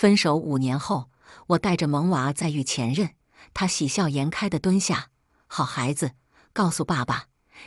分手五年后，我带着萌娃再遇前任，他喜笑颜开的蹲下：“好孩子，告诉爸爸，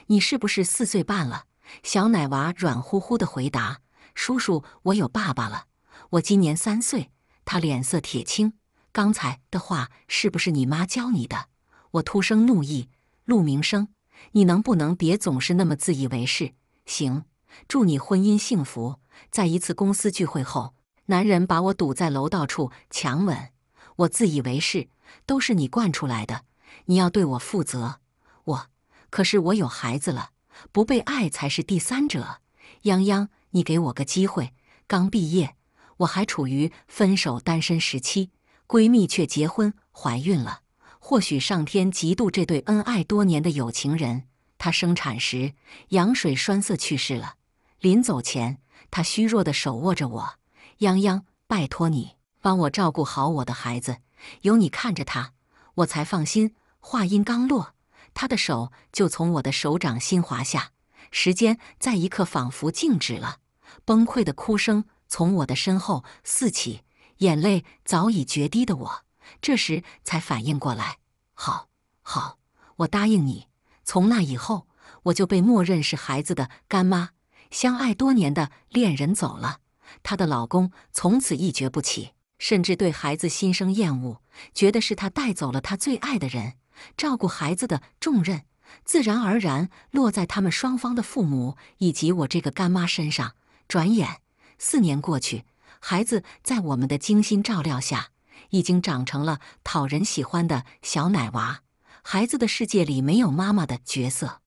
你是不是四岁半了？”小奶娃软乎乎的回答：“叔叔，我有爸爸了，我今年三岁。”他脸色铁青：“刚才的话是不是你妈教你的？”我突生怒意：“陆明生，你能不能别总是那么自以为是？”行，祝你婚姻幸福。在一次公司聚会后。男人把我堵在楼道处强吻，我自以为是，都是你惯出来的，你要对我负责。我可是我有孩子了，不被爱才是第三者。泱泱，你给我个机会。刚毕业，我还处于分手单身时期，闺蜜却结婚怀孕了。或许上天嫉妒这对恩爱多年的有情人，她生产时羊水栓塞去世了。临走前，她虚弱的手握着我。泱泱，拜托你帮我照顾好我的孩子，有你看着他，我才放心。话音刚落，他的手就从我的手掌心滑下，时间在一刻仿佛静止了。崩溃的哭声从我的身后四起，眼泪早已决堤的我，这时才反应过来。好，好，我答应你。从那以后，我就被默认是孩子的干妈。相爱多年的恋人走了。她的老公从此一蹶不起，甚至对孩子心生厌恶，觉得是她带走了她最爱的人。照顾孩子的重任自然而然落在他们双方的父母以及我这个干妈身上。转眼四年过去，孩子在我们的精心照料下已经长成了讨人喜欢的小奶娃。孩子的世界里没有妈妈的角色，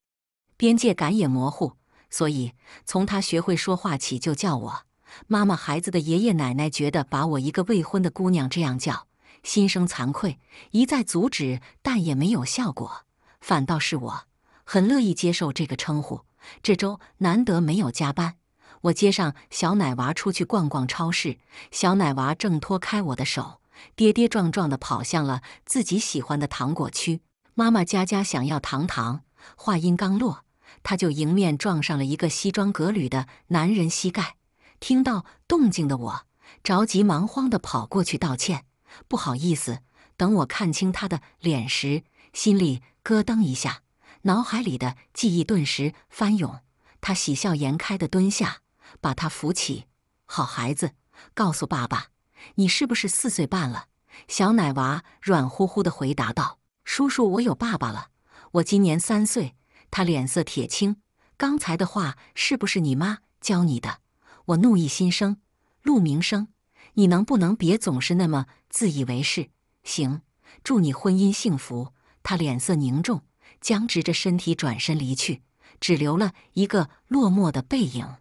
边界感也模糊，所以从他学会说话起就叫我。妈妈孩子的爷爷奶奶觉得把我一个未婚的姑娘这样叫，心生惭愧，一再阻止，但也没有效果。反倒是我很乐意接受这个称呼。这周难得没有加班，我接上小奶娃出去逛逛超市。小奶娃挣脱开我的手，跌跌撞撞地跑向了自己喜欢的糖果区。妈妈佳佳想要糖糖，话音刚落，她就迎面撞上了一个西装革履的男人膝盖。听到动静的我，着急忙慌地跑过去道歉：“不好意思。”等我看清他的脸时，心里咯噔一下，脑海里的记忆顿时翻涌。他喜笑颜开地蹲下，把他扶起：“好孩子，告诉爸爸，你是不是四岁半了？”小奶娃软乎乎地回答道：“叔叔，我有爸爸了，我今年三岁。”他脸色铁青：“刚才的话是不是你妈教你的？”我怒意心生，陆明生，你能不能别总是那么自以为是？行，祝你婚姻幸福。他脸色凝重，僵直着身体转身离去，只留了一个落寞的背影。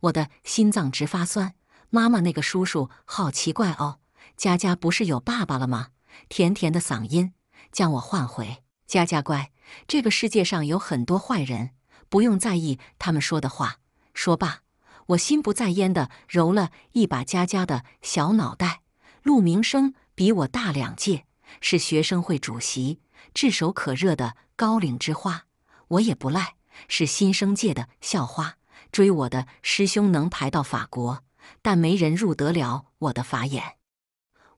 我的心脏直发酸。妈妈那个叔叔好奇怪哦。佳佳不是有爸爸了吗？甜甜的嗓音将我唤回。佳佳乖，这个世界上有很多坏人，不用在意他们说的话。说罢。我心不在焉地揉了一把佳佳的小脑袋。陆明生比我大两届，是学生会主席，炙手可热的高岭之花。我也不赖，是新生届的校花。追我的师兄能排到法国，但没人入得了我的法眼。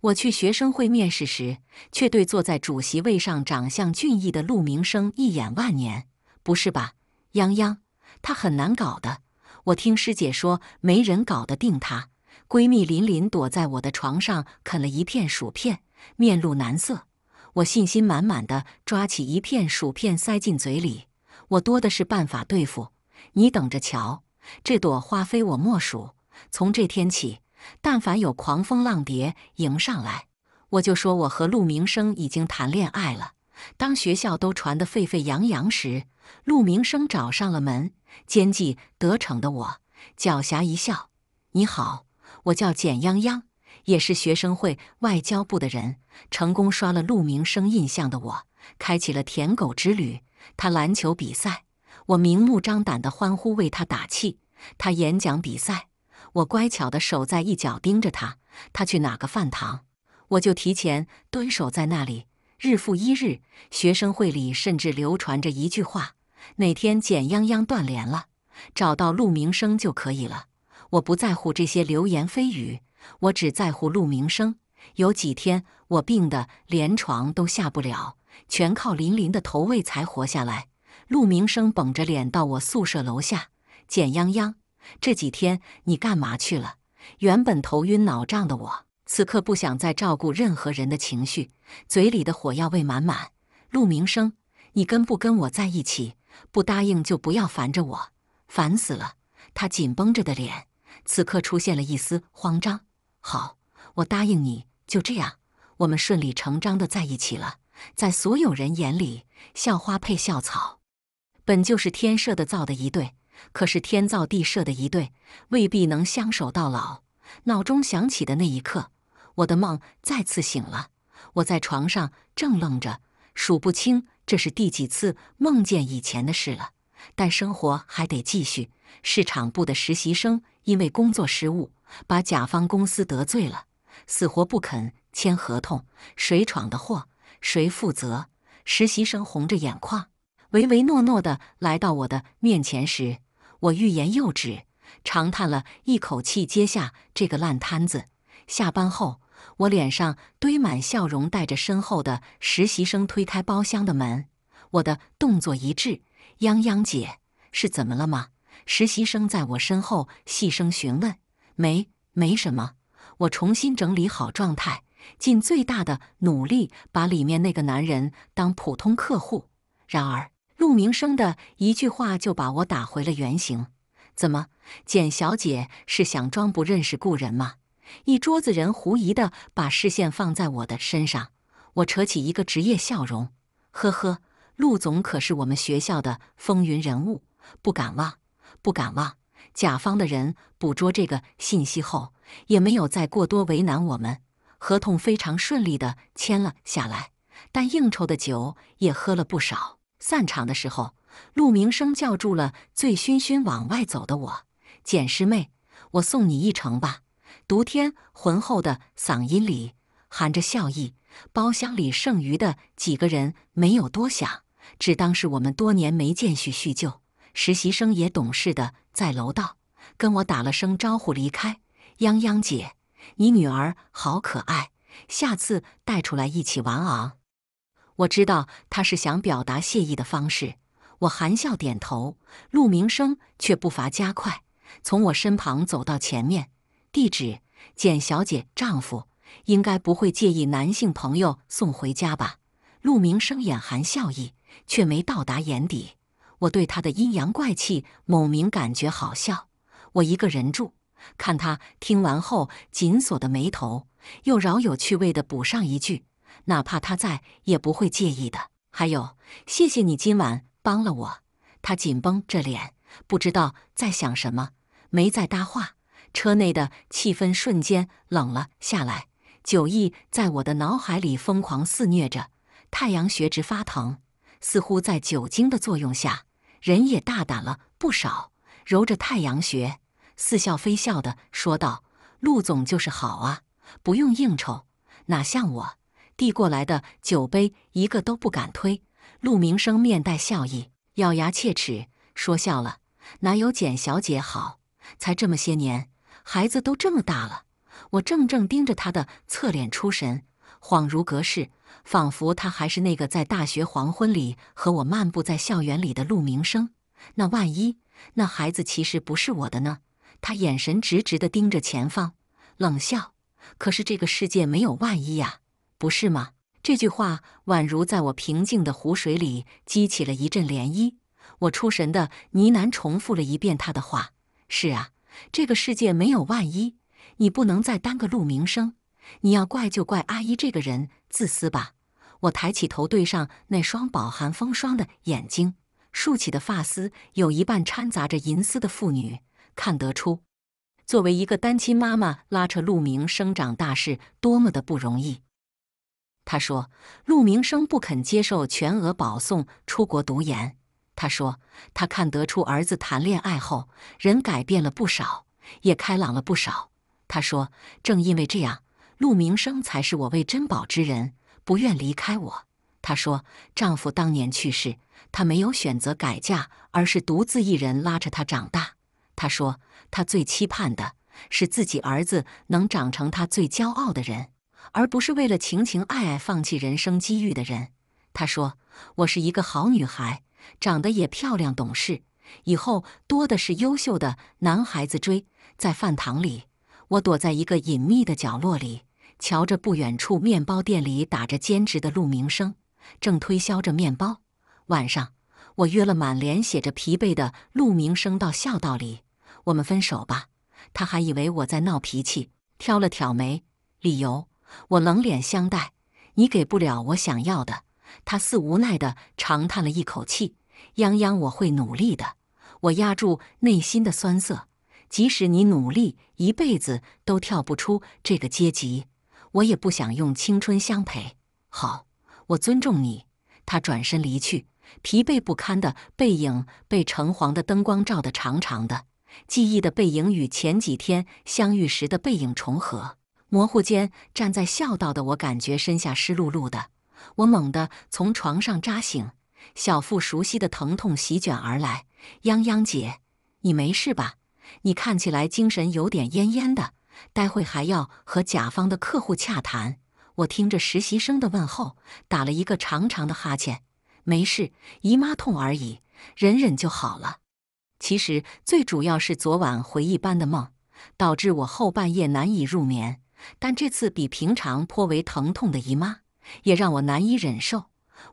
我去学生会面试时，却对坐在主席位上、长相俊逸的陆明生一眼万年。不是吧，泱泱，他很难搞的。我听师姐说，没人搞得定她。闺蜜琳琳躲在我的床上啃了一片薯片，面露难色。我信心满满的抓起一片薯片塞进嘴里。我多的是办法对付你，等着瞧！这朵花非我莫属。从这天起，但凡有狂风浪蝶迎上来，我就说我和陆明生已经谈恋爱了。当学校都传得沸沸扬扬时，陆明生找上了门。奸计得逞的我，狡黠一笑：“你好，我叫简泱泱，也是学生会外交部的人。成功刷了陆明生印象的我，开启了舔狗之旅。他篮球比赛，我明目张胆的欢呼为他打气；他演讲比赛，我乖巧的守在一角盯着他。他去哪个饭堂，我就提前蹲守在那里。日复一日，学生会里甚至流传着一句话。”哪天简泱泱断联了，找到陆明生就可以了。我不在乎这些流言蜚语，我只在乎陆明生。有几天我病得连床都下不了，全靠琳琳的投喂才活下来。陆明生绷着脸到我宿舍楼下，简泱泱，这几天你干嘛去了？原本头晕脑胀的我，此刻不想再照顾任何人的情绪，嘴里的火药味满满。陆明生，你跟不跟我在一起？不答应就不要烦着我，烦死了！他紧绷着的脸，此刻出现了一丝慌张。好，我答应你，就这样，我们顺理成章的在一起了。在所有人眼里，校花配校草，本就是天设的造的一对，可是天造地设的一对，未必能相守到老。闹钟响起的那一刻，我的梦再次醒了。我在床上正愣着，数不清。这是第几次梦见以前的事了？但生活还得继续。市场部的实习生因为工作失误把甲方公司得罪了，死活不肯签合同。谁闯的祸，谁负责？实习生红着眼眶，唯唯诺诺地来到我的面前时，我欲言又止，长叹了一口气，接下这个烂摊子。下班后。我脸上堆满笑容，带着身后的实习生推开包厢的门。我的动作一滞，泱泱姐是怎么了吗？实习生在我身后细声询问。没，没什么。我重新整理好状态，尽最大的努力把里面那个男人当普通客户。然而陆明生的一句话就把我打回了原形。怎么，简小姐是想装不认识故人吗？一桌子人狐疑的把视线放在我的身上，我扯起一个职业笑容，呵呵，陆总可是我们学校的风云人物，不敢忘，不敢忘。甲方的人捕捉这个信息后，也没有再过多为难我们，合同非常顺利的签了下来。但应酬的酒也喝了不少，散场的时候，陆明生叫住了醉醺醺往外走的我，简师妹，我送你一程吧。独天浑厚的嗓音里含着笑意，包厢里剩余的几个人没有多想，只当是我们多年没见叙叙旧。实习生也懂事的在楼道跟我打了声招呼离开。泱泱姐，你女儿好可爱，下次带出来一起玩啊！我知道他是想表达谢意的方式，我含笑点头。陆明生却步伐加快，从我身旁走到前面。地址，简小姐丈夫应该不会介意男性朋友送回家吧？陆明生眼含笑意，却没到达眼底。我对他的阴阳怪气，某明感觉好笑。我一个人住，看他听完后紧锁的眉头，又饶有趣味的补上一句：“哪怕他在，也不会介意的。”还有，谢谢你今晚帮了我。他紧绷着脸，不知道在想什么，没再搭话。车内的气氛瞬间冷了下来，酒意在我的脑海里疯狂肆虐着，太阳穴直发疼。似乎在酒精的作用下，人也大胆了不少。揉着太阳穴，似笑非笑的说道：“陆总就是好啊，不用应酬，哪像我，递过来的酒杯一个都不敢推。”陆明生面带笑意，咬牙切齿说：“笑了，哪有简小姐好？才这么些年。”孩子都这么大了，我怔怔盯着他的侧脸出神，恍如隔世，仿佛他还是那个在大学黄昏里和我漫步在校园里的陆明生。那万一，那孩子其实不是我的呢？他眼神直直的盯着前方，冷笑。可是这个世界没有万一呀，不是吗？这句话宛如在我平静的湖水里激起了一阵涟漪。我出神的呢喃，重复了一遍他的话：“是啊。”这个世界没有万一，你不能再耽搁陆明生。你要怪就怪阿姨这个人自私吧。我抬起头，对上那双饱含风霜的眼睛，竖起的发丝有一半掺杂着银丝的妇女，看得出，作为一个单亲妈妈拉扯陆明生长大是多么的不容易。她说，陆明生不肯接受全额保送出国读研。他说：“他看得出儿子谈恋爱后，人改变了不少，也开朗了不少。”他说：“正因为这样，陆明生才是我为珍宝之人，不愿离开我。”他说：“丈夫当年去世，她没有选择改嫁，而是独自一人拉着他长大。”他说：“她最期盼的是自己儿子能长成他最骄傲的人，而不是为了情情爱爱放弃人生机遇的人。”她说：“我是一个好女孩。”长得也漂亮懂事，以后多的是优秀的男孩子追。在饭堂里，我躲在一个隐秘的角落里，瞧着不远处面包店里打着兼职的陆明生，正推销着面包。晚上，我约了满脸写着疲惫的陆明生到校道里，我们分手吧。他还以为我在闹脾气，挑了挑眉。理由，我冷脸相待，你给不了我想要的。他似无奈地长叹了一口气：“泱泱，我会努力的。”我压住内心的酸涩，即使你努力一辈子都跳不出这个阶级，我也不想用青春相陪。好，我尊重你。他转身离去，疲惫不堪的背影被橙黄的灯光照得长长的。记忆的背影与前几天相遇时的背影重合，模糊间站在孝道的我，感觉身下湿漉漉的。我猛地从床上扎醒，小腹熟悉的疼痛席卷而来。泱泱姐，你没事吧？你看起来精神有点恹恹的，待会还要和甲方的客户洽谈。我听着实习生的问候，打了一个长长的哈欠。没事，姨妈痛而已，忍忍就好了。其实最主要是昨晚回忆般的梦，导致我后半夜难以入眠。但这次比平常颇为疼痛的姨妈。也让我难以忍受。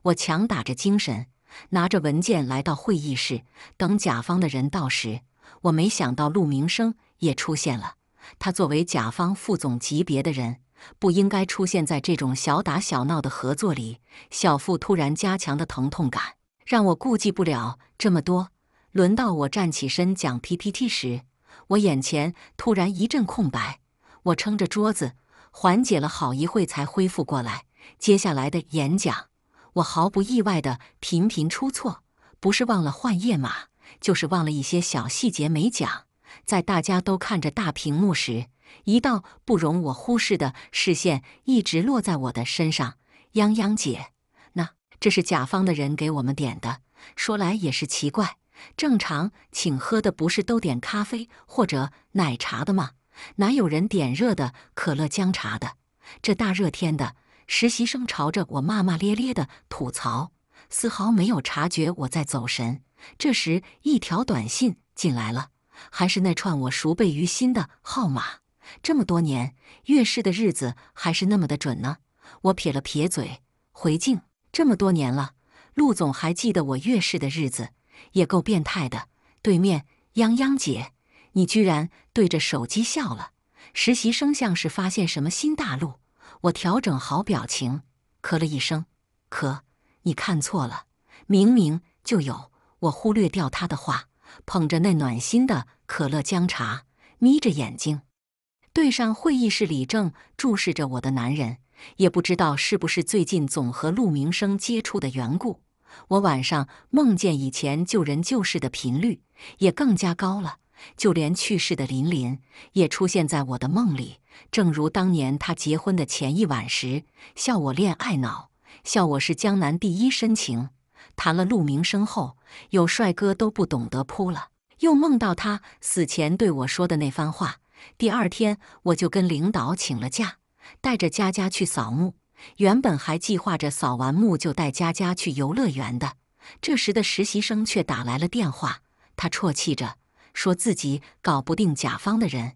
我强打着精神，拿着文件来到会议室。等甲方的人到时，我没想到陆明生也出现了。他作为甲方副总级别的人，不应该出现在这种小打小闹的合作里。小腹突然加强的疼痛感，让我顾及不了这么多。轮到我站起身讲 PPT 时，我眼前突然一阵空白。我撑着桌子，缓解了好一会才恢复过来。接下来的演讲，我毫不意外地频频出错，不是忘了换页码，就是忘了一些小细节没讲。在大家都看着大屏幕时，一道不容我忽视的视线一直落在我的身上。泱泱姐，那这是甲方的人给我们点的。说来也是奇怪，正常请喝的不是都点咖啡或者奶茶的吗？哪有人点热的可乐姜茶的？这大热天的。实习生朝着我骂骂咧咧的吐槽，丝毫没有察觉我在走神。这时，一条短信进来了，还是那串我熟背于心的号码。这么多年，月事的日子还是那么的准呢。我撇了撇嘴，回敬：这么多年了，陆总还记得我月事的日子，也够变态的。对面，泱泱姐，你居然对着手机笑了。实习生像是发现什么新大陆。我调整好表情，咳了一声，咳，你看错了，明明就有。我忽略掉他的话，捧着那暖心的可乐姜茶，眯着眼睛，对上会议室里正注视着我的男人。也不知道是不是最近总和陆明生接触的缘故，我晚上梦见以前救人救事的频率也更加高了，就连去世的琳琳也出现在我的梦里。正如当年他结婚的前一晚时，笑我恋爱脑，笑我是江南第一深情。谈了陆明生后，有帅哥都不懂得扑了。又梦到他死前对我说的那番话。第二天，我就跟领导请了假，带着佳佳去扫墓。原本还计划着扫完墓就带佳佳去游乐园的，这时的实习生却打来了电话，他啜泣着说自己搞不定甲方的人。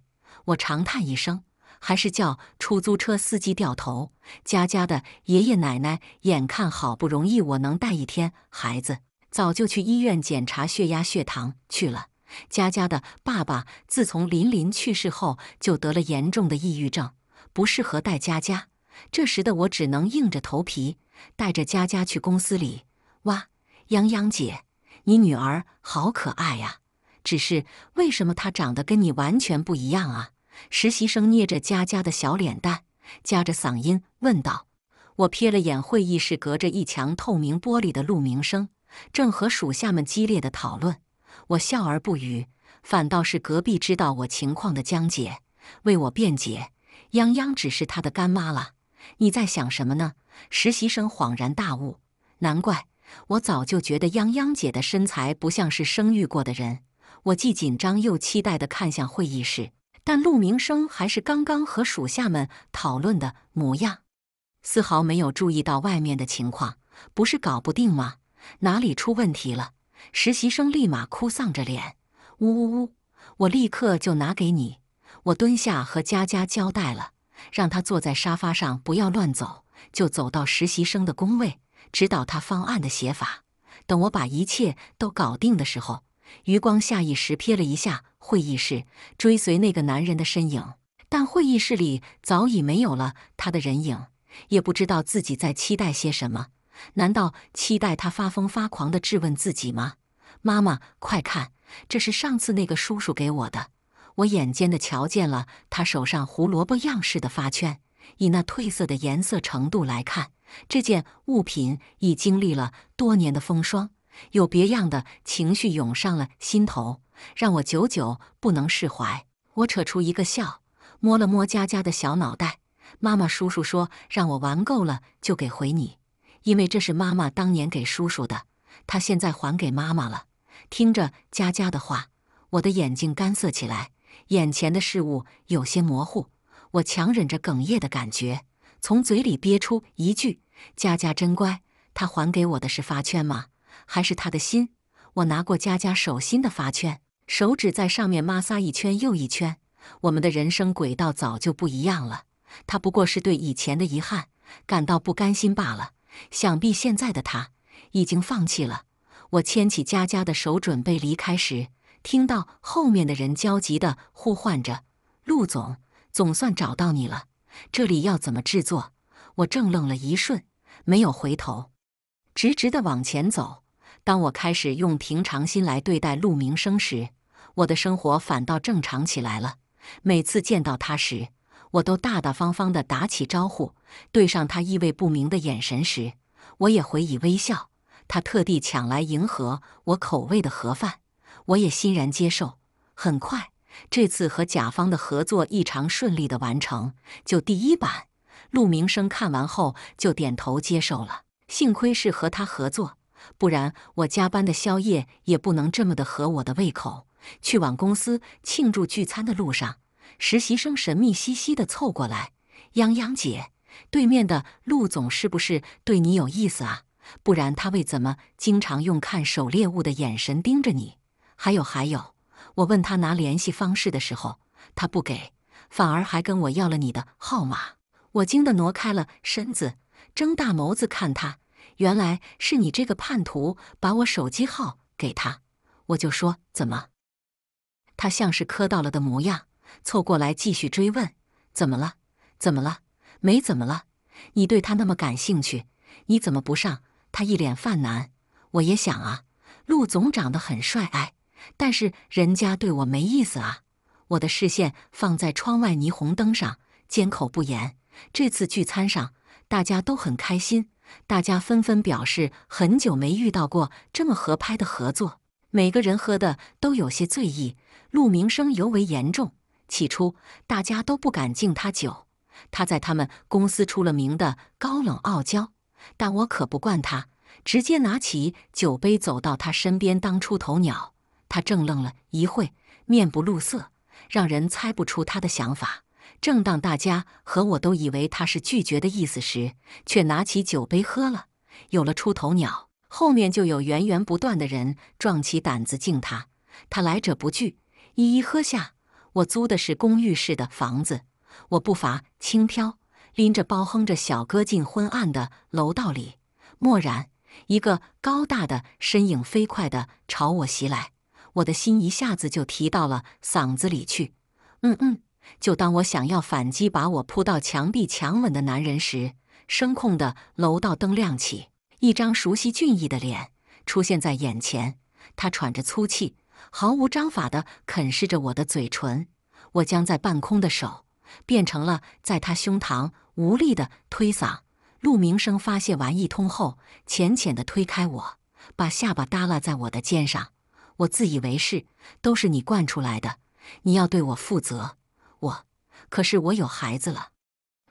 我长叹一声。还是叫出租车司机掉头。佳佳的爷爷奶奶眼看好不容易，我能带一天。孩子早就去医院检查血压、血糖去了。佳佳的爸爸自从琳琳去世后，就得了严重的抑郁症，不适合带佳佳。这时的我只能硬着头皮带着佳佳去公司里。哇，洋洋姐，你女儿好可爱呀！只是为什么她长得跟你完全不一样啊？实习生捏着佳佳的小脸蛋，夹着嗓音问道：“我瞥了眼会议室，隔着一墙透明玻璃的陆明生正和属下们激烈的讨论。”我笑而不语，反倒是隔壁知道我情况的江姐为我辩解：“泱泱只是她的干妈了，你在想什么呢？实习生恍然大悟，难怪我早就觉得泱泱姐的身材不像是生育过的人。我既紧张又期待地看向会议室。但陆明生还是刚刚和属下们讨论的模样，丝毫没有注意到外面的情况。不是搞不定吗？哪里出问题了？实习生立马哭丧着脸：“呜呜呜！”我立刻就拿给你。我蹲下和佳佳交代了，让他坐在沙发上不要乱走，就走到实习生的工位，指导他方案的写法。等我把一切都搞定的时候。余光下意识瞥了一下会议室，追随那个男人的身影，但会议室里早已没有了他的人影。也不知道自己在期待些什么？难道期待他发疯发狂地质问自己吗？妈妈，快看，这是上次那个叔叔给我的。我眼尖地瞧见了他手上胡萝卜样式的发圈，以那褪色的颜色程度来看，这件物品已经历了多年的风霜。有别样的情绪涌上了心头，让我久久不能释怀。我扯出一个笑，摸了摸佳佳的小脑袋。妈妈、叔叔说让我玩够了就给回你，因为这是妈妈当年给叔叔的，他现在还给妈妈了。听着佳佳的话，我的眼睛干涩起来，眼前的事物有些模糊。我强忍着哽咽的感觉，从嘴里憋出一句：“佳佳真乖。”他还给我的是发圈吗？还是他的心，我拿过佳佳手心的发圈，手指在上面抹撒一圈又一圈。我们的人生轨道早就不一样了，他不过是对以前的遗憾感到不甘心罢了。想必现在的他已经放弃了。我牵起佳佳的手，准备离开时，听到后面的人焦急地呼唤着：“陆总，总算找到你了，这里要怎么制作？”我正愣了一瞬，没有回头，直直地往前走。当我开始用平常心来对待陆明生时，我的生活反倒正常起来了。每次见到他时，我都大大方方地打起招呼；对上他意味不明的眼神时，我也回以微笑。他特地抢来迎合我口味的盒饭，我也欣然接受。很快，这次和甲方的合作异常顺利地完成。就第一版，陆明生看完后就点头接受了。幸亏是和他合作。不然我加班的宵夜也不能这么的合我的胃口。去往公司庆祝聚餐的路上，实习生神秘兮兮的凑过来：“泱泱姐，对面的陆总是不是对你有意思啊？不然他为怎么经常用看狩猎物的眼神盯着你？还有还有，我问他拿联系方式的时候，他不给，反而还跟我要了你的号码。”我惊得挪开了身子，睁大眸子看他。原来是你这个叛徒把我手机号给他，我就说怎么？他像是磕到了的模样，凑过来继续追问：“怎么了？怎么了？没怎么了。”你对他那么感兴趣，你怎么不上？他一脸犯难。我也想啊，陆总长得很帅，哎，但是人家对我没意思啊。我的视线放在窗外霓虹灯上，缄口不言。这次聚餐上，大家都很开心。大家纷纷表示，很久没遇到过这么合拍的合作。每个人喝的都有些醉意，陆明生尤为严重。起初大家都不敢敬他酒，他在他们公司出了名的高冷傲娇。但我可不惯他，直接拿起酒杯走到他身边当出头鸟。他怔愣了一会，面不露色，让人猜不出他的想法。正当大家和我都以为他是拒绝的意思时，却拿起酒杯喝了。有了出头鸟，后面就有源源不断的人壮起胆子敬他，他来者不拒，一一喝下。我租的是公寓式的房子，我不乏轻飘，拎着包哼着小歌进昏暗的楼道里。蓦然，一个高大的身影飞快地朝我袭来，我的心一下子就提到了嗓子里去。嗯嗯。就当我想要反击，把我扑到墙壁强吻的男人时，声控的楼道灯亮起，一张熟悉俊逸的脸出现在眼前。他喘着粗气，毫无章法地啃噬着我的嘴唇。我将在半空的手变成了在他胸膛无力的推搡。陆明生发泄完一通后，浅浅地推开我，把下巴耷拉在我的肩上。我自以为是，都是你惯出来的，你要对我负责。我，可是我有孩子了，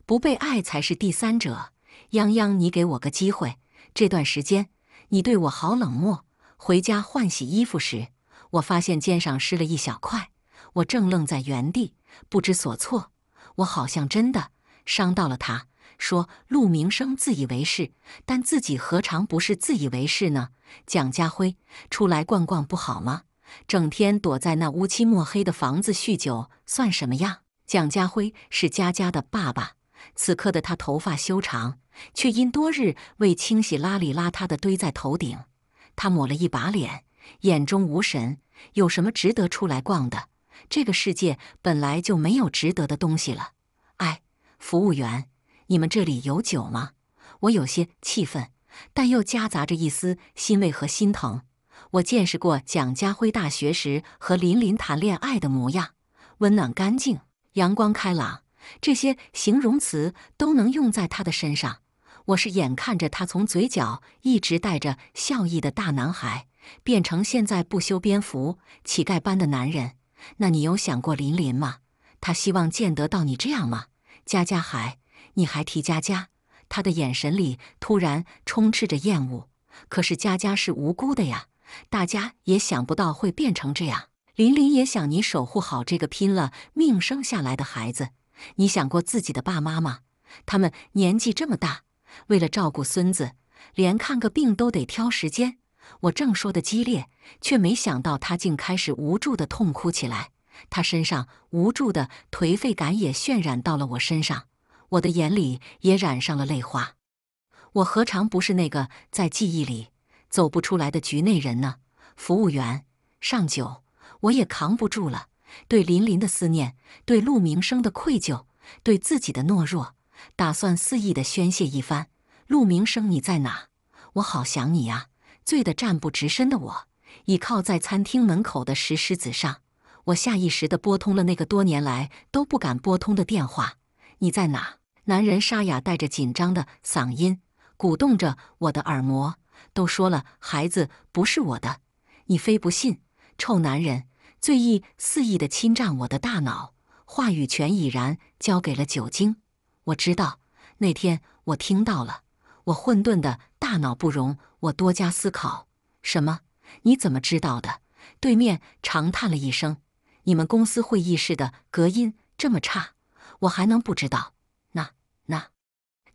不被爱才是第三者。泱泱，你给我个机会。这段时间你对我好冷漠。回家换洗衣服时，我发现肩上湿了一小块。我正愣在原地，不知所措。我好像真的伤到了他。说陆明生自以为是，但自己何尝不是自以为是呢？蒋家辉，出来逛逛不好吗？整天躲在那乌漆墨黑的房子酗酒，算什么呀？蒋家辉是佳佳的爸爸。此刻的他头发修长，却因多日未清洗，邋里邋遢的堆在头顶。他抹了一把脸，眼中无神。有什么值得出来逛的？这个世界本来就没有值得的东西了。哎，服务员，你们这里有酒吗？我有些气愤，但又夹杂着一丝欣慰和心疼。我见识过蒋家辉大学时和琳琳谈恋爱的模样，温暖干净。阳光开朗，这些形容词都能用在他的身上。我是眼看着他从嘴角一直带着笑意的大男孩，变成现在不修边幅、乞丐般的男人。那你有想过林林吗？他希望见得到你这样吗？佳佳还，你还提佳佳？他的眼神里突然充斥着厌恶。可是佳佳是无辜的呀，大家也想不到会变成这样。林林也想你守护好这个拼了命生下来的孩子，你想过自己的爸妈吗？他们年纪这么大，为了照顾孙子，连看个病都得挑时间。我正说的激烈，却没想到他竟开始无助的痛哭起来。他身上无助的颓废感也渲染到了我身上，我的眼里也染上了泪花。我何尝不是那个在记忆里走不出来的局内人呢？服务员，上酒。我也扛不住了，对琳琳的思念，对陆明生的愧疚，对自己的懦弱，打算肆意的宣泄一番。陆明生，你在哪？我好想你呀！醉得站不直身的我，倚靠在餐厅门口的石狮子上。我下意识地拨通了那个多年来都不敢拨通的电话。你在哪？男人沙哑带着紧张的嗓音，鼓动着我的耳膜。都说了，孩子不是我的，你非不信，臭男人！醉意肆意的侵占我的大脑，话语权已然交给了酒精。我知道那天我听到了，我混沌的大脑不容我多加思考。什么？你怎么知道的？对面长叹了一声：“你们公司会议室的隔音这么差，我还能不知道？”那那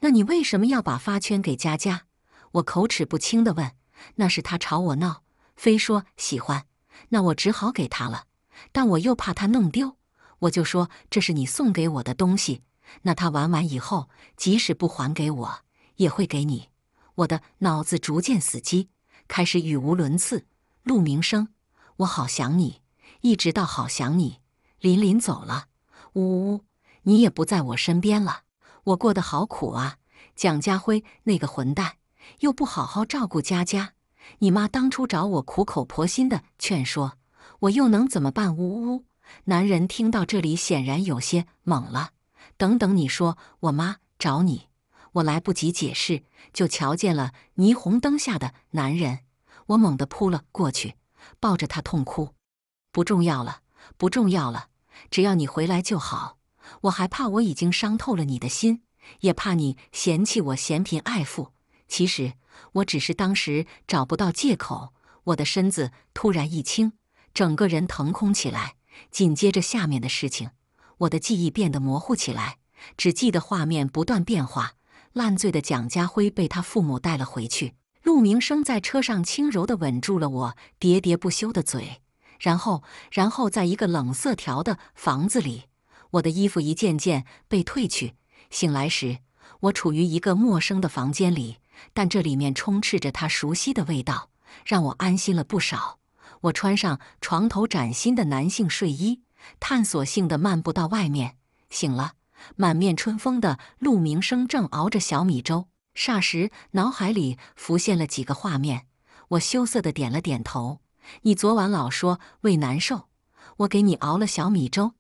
那，你为什么要把发圈给佳佳？我口齿不清的问：“那是他朝我闹，非说喜欢。”那我只好给他了，但我又怕他弄丢，我就说这是你送给我的东西。那他玩完以后，即使不还给我，也会给你。我的脑子逐渐死机，开始语无伦次。陆明生，我好想你，一直到好想你。琳琳走了，呜呜，你也不在我身边了，我过得好苦啊！蒋家辉那个混蛋，又不好好照顾佳佳。你妈当初找我苦口婆心的劝说，我又能怎么办？呜呜！男人听到这里，显然有些懵了。等等，你说我妈找你？我来不及解释，就瞧见了霓虹灯下的男人。我猛地扑了过去，抱着他痛哭。不重要了，不重要了，只要你回来就好。我还怕我已经伤透了你的心，也怕你嫌弃我嫌贫爱富。其实。我只是当时找不到借口，我的身子突然一轻，整个人腾空起来。紧接着下面的事情，我的记忆变得模糊起来，只记得画面不断变化。烂醉的蒋家辉被他父母带了回去，陆明生在车上轻柔的吻住了我喋喋不休的嘴，然后，然后在一个冷色调的房子里，我的衣服一件件被褪去。醒来时，我处于一个陌生的房间里。但这里面充斥着他熟悉的味道，让我安心了不少。我穿上床头崭新的男性睡衣，探索性的漫步到外面。醒了，满面春风的陆明生正熬着小米粥。霎时，脑海里浮现了几个画面。我羞涩的点了点头。你昨晚老说胃难受，我给你熬了小米粥。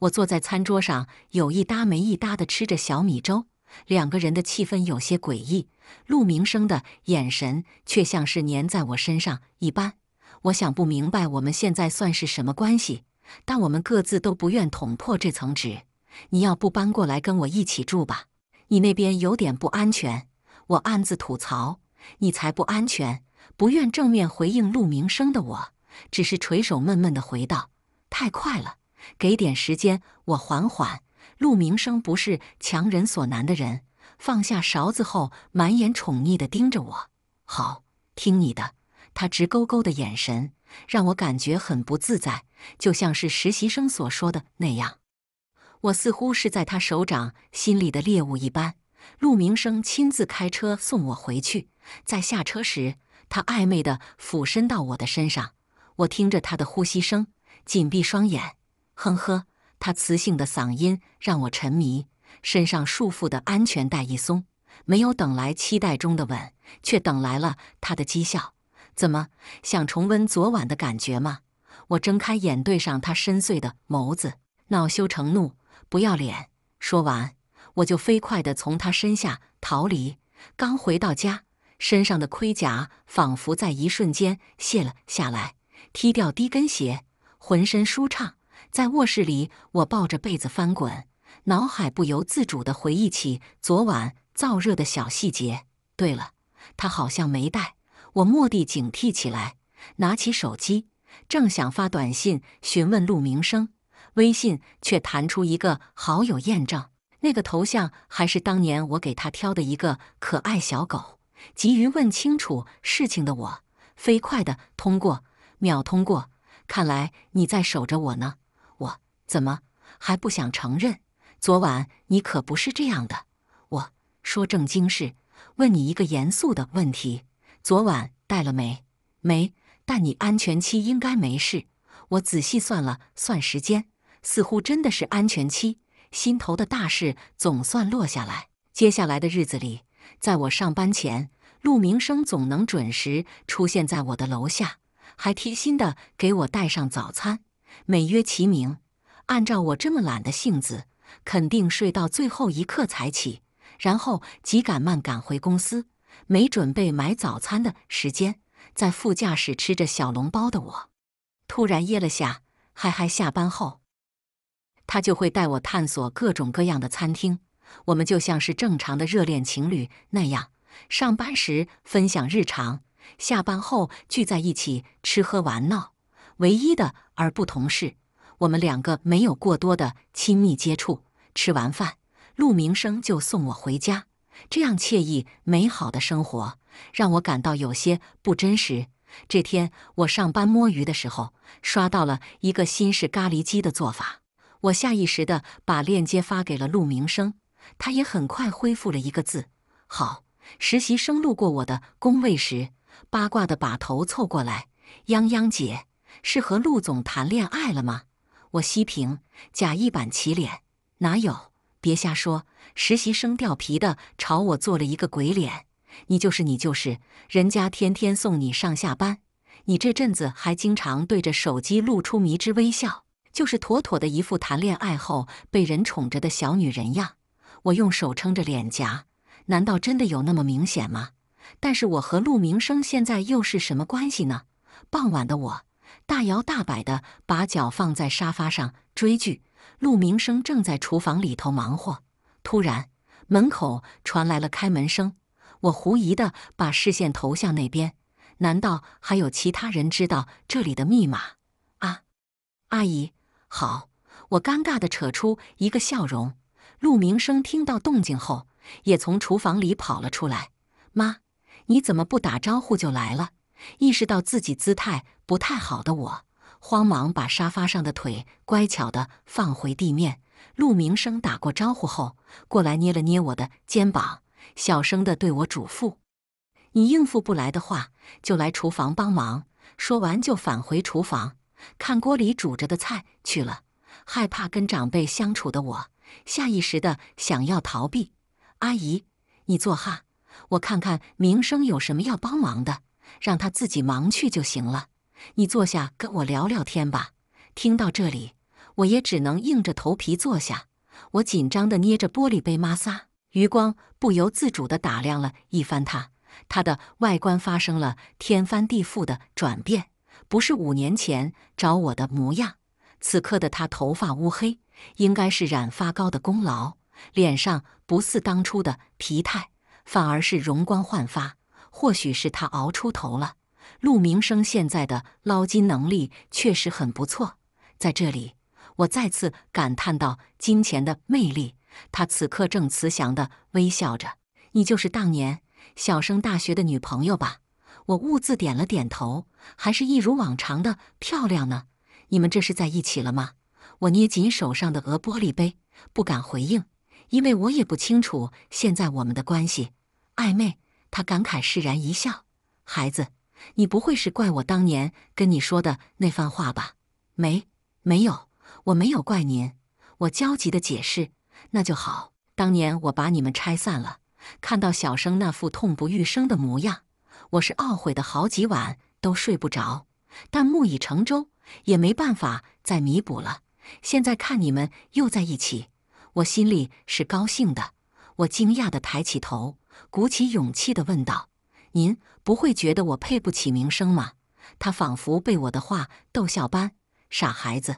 我坐在餐桌上，有一搭没一搭的吃着小米粥。两个人的气氛有些诡异。陆明生的眼神却像是粘在我身上一般，我想不明白我们现在算是什么关系，但我们各自都不愿捅破这层纸。你要不搬过来跟我一起住吧？你那边有点不安全。我暗自吐槽，你才不安全。不愿正面回应陆明生的我，只是垂手闷闷地回道：“太快了，给点时间，我缓缓。”陆明生不是强人所难的人。放下勺子后，满眼宠溺地盯着我，好听你的。他直勾勾的眼神让我感觉很不自在，就像是实习生所说的那样。我似乎是在他手掌心里的猎物一般。陆明生亲自开车送我回去，在下车时，他暧昧地俯身到我的身上，我听着他的呼吸声，紧闭双眼，哼呵，他磁性的嗓音让我沉迷。身上束缚的安全带一松，没有等来期待中的吻，却等来了他的讥笑。怎么想重温昨晚的感觉吗？我睁开眼，对上他深邃的眸子，恼羞成怒，不要脸！说完，我就飞快地从他身下逃离。刚回到家，身上的盔甲仿佛在一瞬间卸了下来，踢掉低跟鞋，浑身舒畅。在卧室里，我抱着被子翻滚。脑海不由自主地回忆起昨晚燥热的小细节。对了，他好像没带。我蓦地警惕起来，拿起手机，正想发短信询问陆明生，微信却弹出一个好友验证。那个头像还是当年我给他挑的一个可爱小狗。急于问清楚事情的我，飞快地通过，秒通过。看来你在守着我呢。我怎么还不想承认？昨晚你可不是这样的，我说正经事，问你一个严肃的问题：昨晚带了没？没，但你安全期应该没事。我仔细算了算时间，似乎真的是安全期。心头的大事总算落下来。接下来的日子里，在我上班前，陆明生总能准时出现在我的楼下，还贴心的给我带上早餐。每约其名，按照我这么懒的性子。肯定睡到最后一刻才起，然后急赶慢赶回公司，没准备买早餐的时间，在副驾驶吃着小笼包的我，突然噎了下，嗨嗨！下班后，他就会带我探索各种各样的餐厅，我们就像是正常的热恋情侣那样，上班时分享日常，下班后聚在一起吃喝玩闹。唯一的而不同是。我们两个没有过多的亲密接触。吃完饭，陆明生就送我回家。这样惬意美好的生活让我感到有些不真实。这天我上班摸鱼的时候，刷到了一个新式咖喱鸡的做法，我下意识的把链接发给了陆明生，他也很快恢复了一个字“好”。实习生路过我的工位时，八卦的把头凑过来：“泱泱姐是和陆总谈恋爱了吗？”我西平假意板起脸，哪有？别瞎说！实习生掉皮的朝我做了一个鬼脸。你就是你就是，人家天天送你上下班，你这阵子还经常对着手机露出迷之微笑，就是妥妥的一副谈恋爱后被人宠着的小女人样。我用手撑着脸颊，难道真的有那么明显吗？但是我和陆明生现在又是什么关系呢？傍晚的我。大摇大摆的把脚放在沙发上追剧，陆明生正在厨房里头忙活。突然，门口传来了开门声，我狐疑的把视线投向那边，难道还有其他人知道这里的密码啊？阿姨，好，我尴尬的扯出一个笑容。陆明生听到动静后，也从厨房里跑了出来。妈，你怎么不打招呼就来了？意识到自己姿态不太好的我，慌忙把沙发上的腿乖巧的放回地面。陆明生打过招呼后，过来捏了捏我的肩膀，小声的对我嘱咐：“你应付不来的话，就来厨房帮忙。”说完就返回厨房看锅里煮着的菜去了。害怕跟长辈相处的我，下意识的想要逃避。阿姨，你坐哈，我看看明生有什么要帮忙的。让他自己忙去就行了。你坐下跟我聊聊天吧。听到这里，我也只能硬着头皮坐下。我紧张地捏着玻璃杯摩撒余光不由自主地打量了一番他。他的外观发生了天翻地覆的转变，不是五年前找我的模样。此刻的他头发乌黑，应该是染发膏的功劳。脸上不似当初的疲态，反而是容光焕发。或许是他熬出头了。陆明生现在的捞金能力确实很不错。在这里，我再次感叹到金钱的魅力。他此刻正慈祥的微笑着。你就是当年小升大学的女朋友吧？我兀自点了点头，还是一如往常的漂亮呢。你们这是在一起了吗？我捏紧手上的鹅玻璃杯，不敢回应，因为我也不清楚现在我们的关系，暧昧。他感慨释然一笑：“孩子，你不会是怪我当年跟你说的那番话吧？”“没，没有，我没有怪您。”我焦急地解释。“那就好。”当年我把你们拆散了，看到小生那副痛不欲生的模样，我是懊悔的好几晚都睡不着。但木已成舟，也没办法再弥补了。现在看你们又在一起，我心里是高兴的。我惊讶地抬起头。鼓起勇气地问道：“您不会觉得我配不起名声吗？”他仿佛被我的话逗笑般：“傻孩子，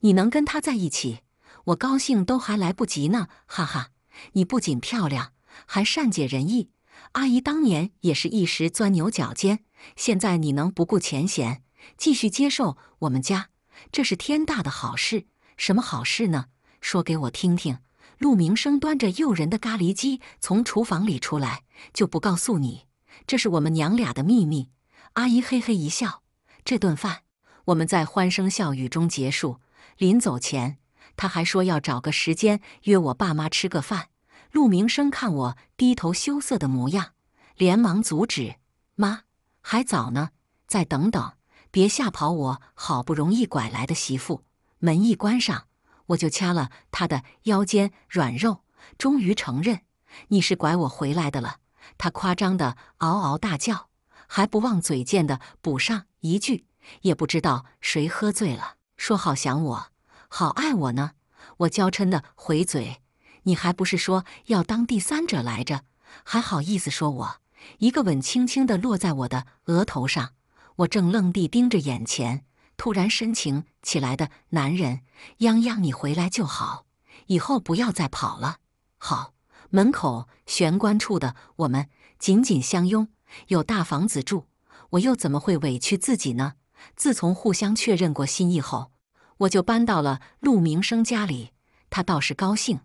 你能跟他在一起，我高兴都还来不及呢！哈哈，你不仅漂亮，还善解人意。阿姨当年也是一时钻牛角尖，现在你能不顾前嫌，继续接受我们家，这是天大的好事！什么好事呢？说给我听听。”陆明生端着诱人的咖喱鸡从厨房里出来，就不告诉你，这是我们娘俩的秘密。阿姨嘿嘿一笑，这顿饭我们在欢声笑语中结束。临走前，他还说要找个时间约我爸妈吃个饭。陆明生看我低头羞涩的模样，连忙阻止：“妈，还早呢，再等等，别吓跑我好不容易拐来的媳妇。”门一关上。我就掐了他的腰间软肉，终于承认你是拐我回来的了。他夸张的嗷嗷大叫，还不忘嘴贱的补上一句：也不知道谁喝醉了，说好想我，好爱我呢。我娇嗔的回嘴：你还不是说要当第三者来着？还好意思说我？一个吻轻轻的落在我的额头上，我正愣地盯着眼前。突然深情起来的男人，泱泱，你回来就好，以后不要再跑了。好，门口玄关处的我们紧紧相拥。有大房子住，我又怎么会委屈自己呢？自从互相确认过心意后，我就搬到了陆明生家里，他倒是高兴，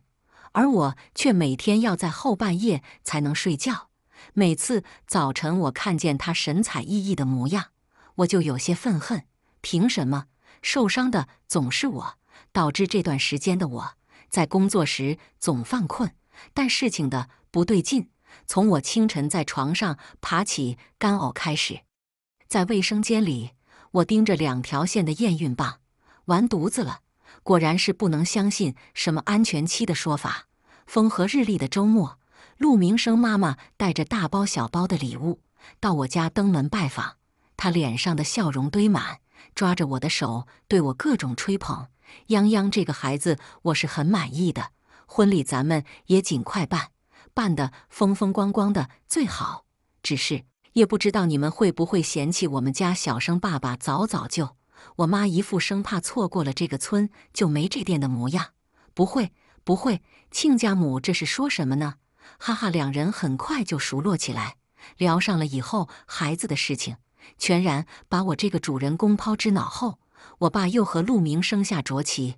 而我却每天要在后半夜才能睡觉。每次早晨我看见他神采奕奕的模样，我就有些愤恨。凭什么受伤的总是我？导致这段时间的我在工作时总犯困。但事情的不对劲，从我清晨在床上爬起干呕开始。在卫生间里，我盯着两条线的验孕棒，完犊子了！果然是不能相信什么安全期的说法。风和日丽的周末，陆明生妈妈带着大包小包的礼物到我家登门拜访，她脸上的笑容堆满。抓着我的手，对我各种吹捧。泱泱这个孩子，我是很满意的。婚礼咱们也尽快办，办的风风光光的最好。只是也不知道你们会不会嫌弃我们家小生爸爸早早就……我妈一副生怕错过了这个村就没这店的模样。不会，不会，亲家母这是说什么呢？哈哈，两人很快就熟络起来，聊上了以后孩子的事情。全然把我这个主人公抛之脑后，我爸又和陆明生下卓琪，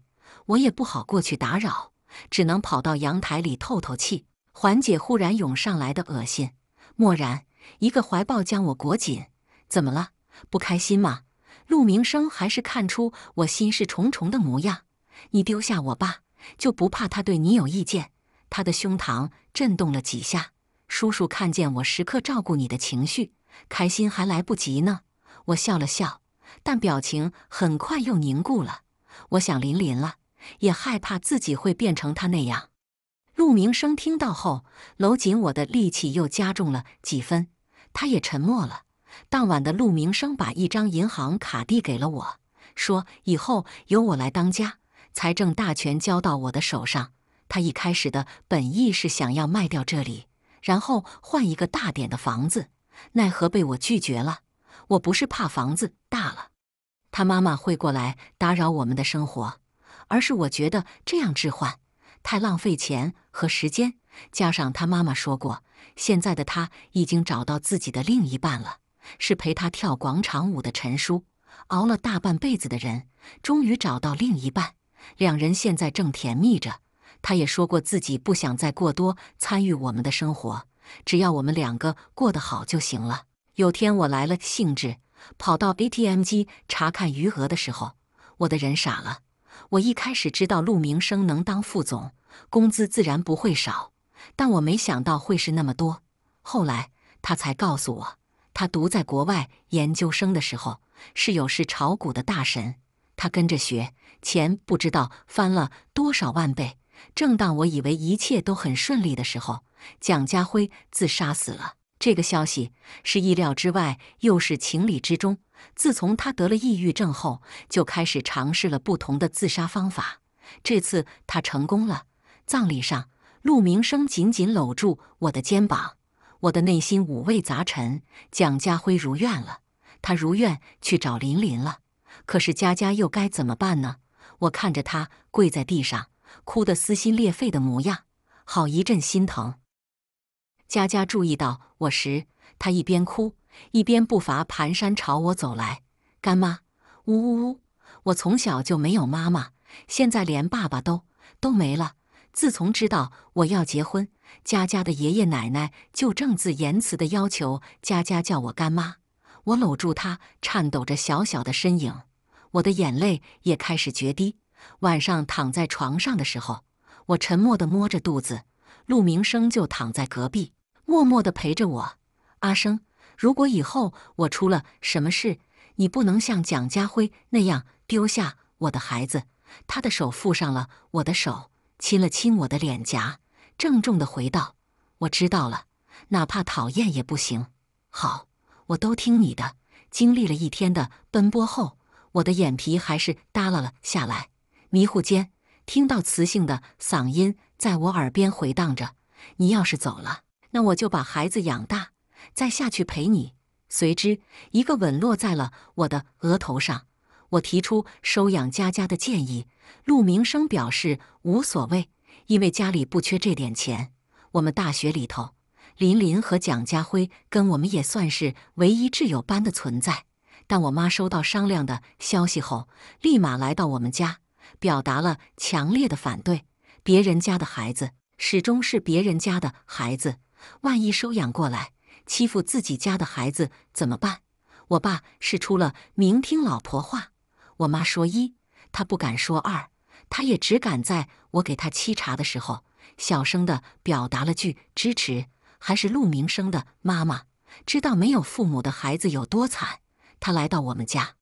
我也不好过去打扰，只能跑到阳台里透透气，缓解忽然涌上来的恶心。蓦然，一个怀抱将我裹紧。怎么了？不开心吗？陆明生还是看出我心事重重的模样。你丢下我爸，就不怕他对你有意见？他的胸膛震动了几下。叔叔看见我时刻照顾你的情绪。开心还来不及呢，我笑了笑，但表情很快又凝固了。我想琳琳了，也害怕自己会变成她那样。陆明生听到后，搂紧我的力气又加重了几分。他也沉默了。当晚的陆明生把一张银行卡递给了我，说：“以后由我来当家，财政大权交到我的手上。”他一开始的本意是想要卖掉这里，然后换一个大点的房子。奈何被我拒绝了。我不是怕房子大了，他妈妈会过来打扰我们的生活，而是我觉得这样置换太浪费钱和时间。加上他妈妈说过，现在的他已经找到自己的另一半了，是陪他跳广场舞的陈叔。熬了大半辈子的人，终于找到另一半，两人现在正甜蜜着。他也说过自己不想再过多参与我们的生活。只要我们两个过得好就行了。有天我来了兴致，跑到 ATM 机查看余额的时候，我的人傻了。我一开始知道陆明生能当副总，工资自然不会少，但我没想到会是那么多。后来他才告诉我，他读在国外研究生的时候，室友是炒股的大神，他跟着学，钱不知道翻了多少万倍。正当我以为一切都很顺利的时候，蒋家辉自杀死了。这个消息是意料之外，又是情理之中。自从他得了抑郁症后，就开始尝试了不同的自杀方法。这次他成功了。葬礼上，陆明生紧紧搂住我的肩膀，我的内心五味杂陈。蒋家辉如愿了，他如愿去找林林了。可是佳佳又该怎么办呢？我看着他跪在地上。哭得撕心裂肺的模样，好一阵心疼。佳佳注意到我时，她一边哭一边步伐蹒跚朝我走来。干妈，呜呜呜！我从小就没有妈妈，现在连爸爸都都没了。自从知道我要结婚，佳佳的爷爷奶奶就正字言辞地要求佳佳叫我干妈。我搂住她，颤抖着小小的身影，我的眼泪也开始决堤。晚上躺在床上的时候，我沉默地摸着肚子，陆明生就躺在隔壁，默默地陪着我。阿生，如果以后我出了什么事，你不能像蒋家辉那样丢下我的孩子。他的手附上了我的手，亲了亲我的脸颊，郑重地回道：“我知道了，哪怕讨厌也不行。好，我都听你的。”经历了一天的奔波后，我的眼皮还是耷拉了下来。迷糊间，听到磁性的嗓音在我耳边回荡着：“你要是走了，那我就把孩子养大，再下去陪你。”随之，一个吻落在了我的额头上。我提出收养佳佳的建议，陆明生表示无所谓，因为家里不缺这点钱。我们大学里头，林林和蒋家辉跟我们也算是唯一挚友般的存在。但我妈收到商量的消息后，立马来到我们家。表达了强烈的反对。别人家的孩子始终是别人家的孩子，万一收养过来欺负自己家的孩子怎么办？我爸是出了名听老婆话，我妈说一，他不敢说二，他也只敢在我给他沏茶的时候小声的表达了句支持。还是陆明生的妈妈知道没有父母的孩子有多惨，他来到我们家，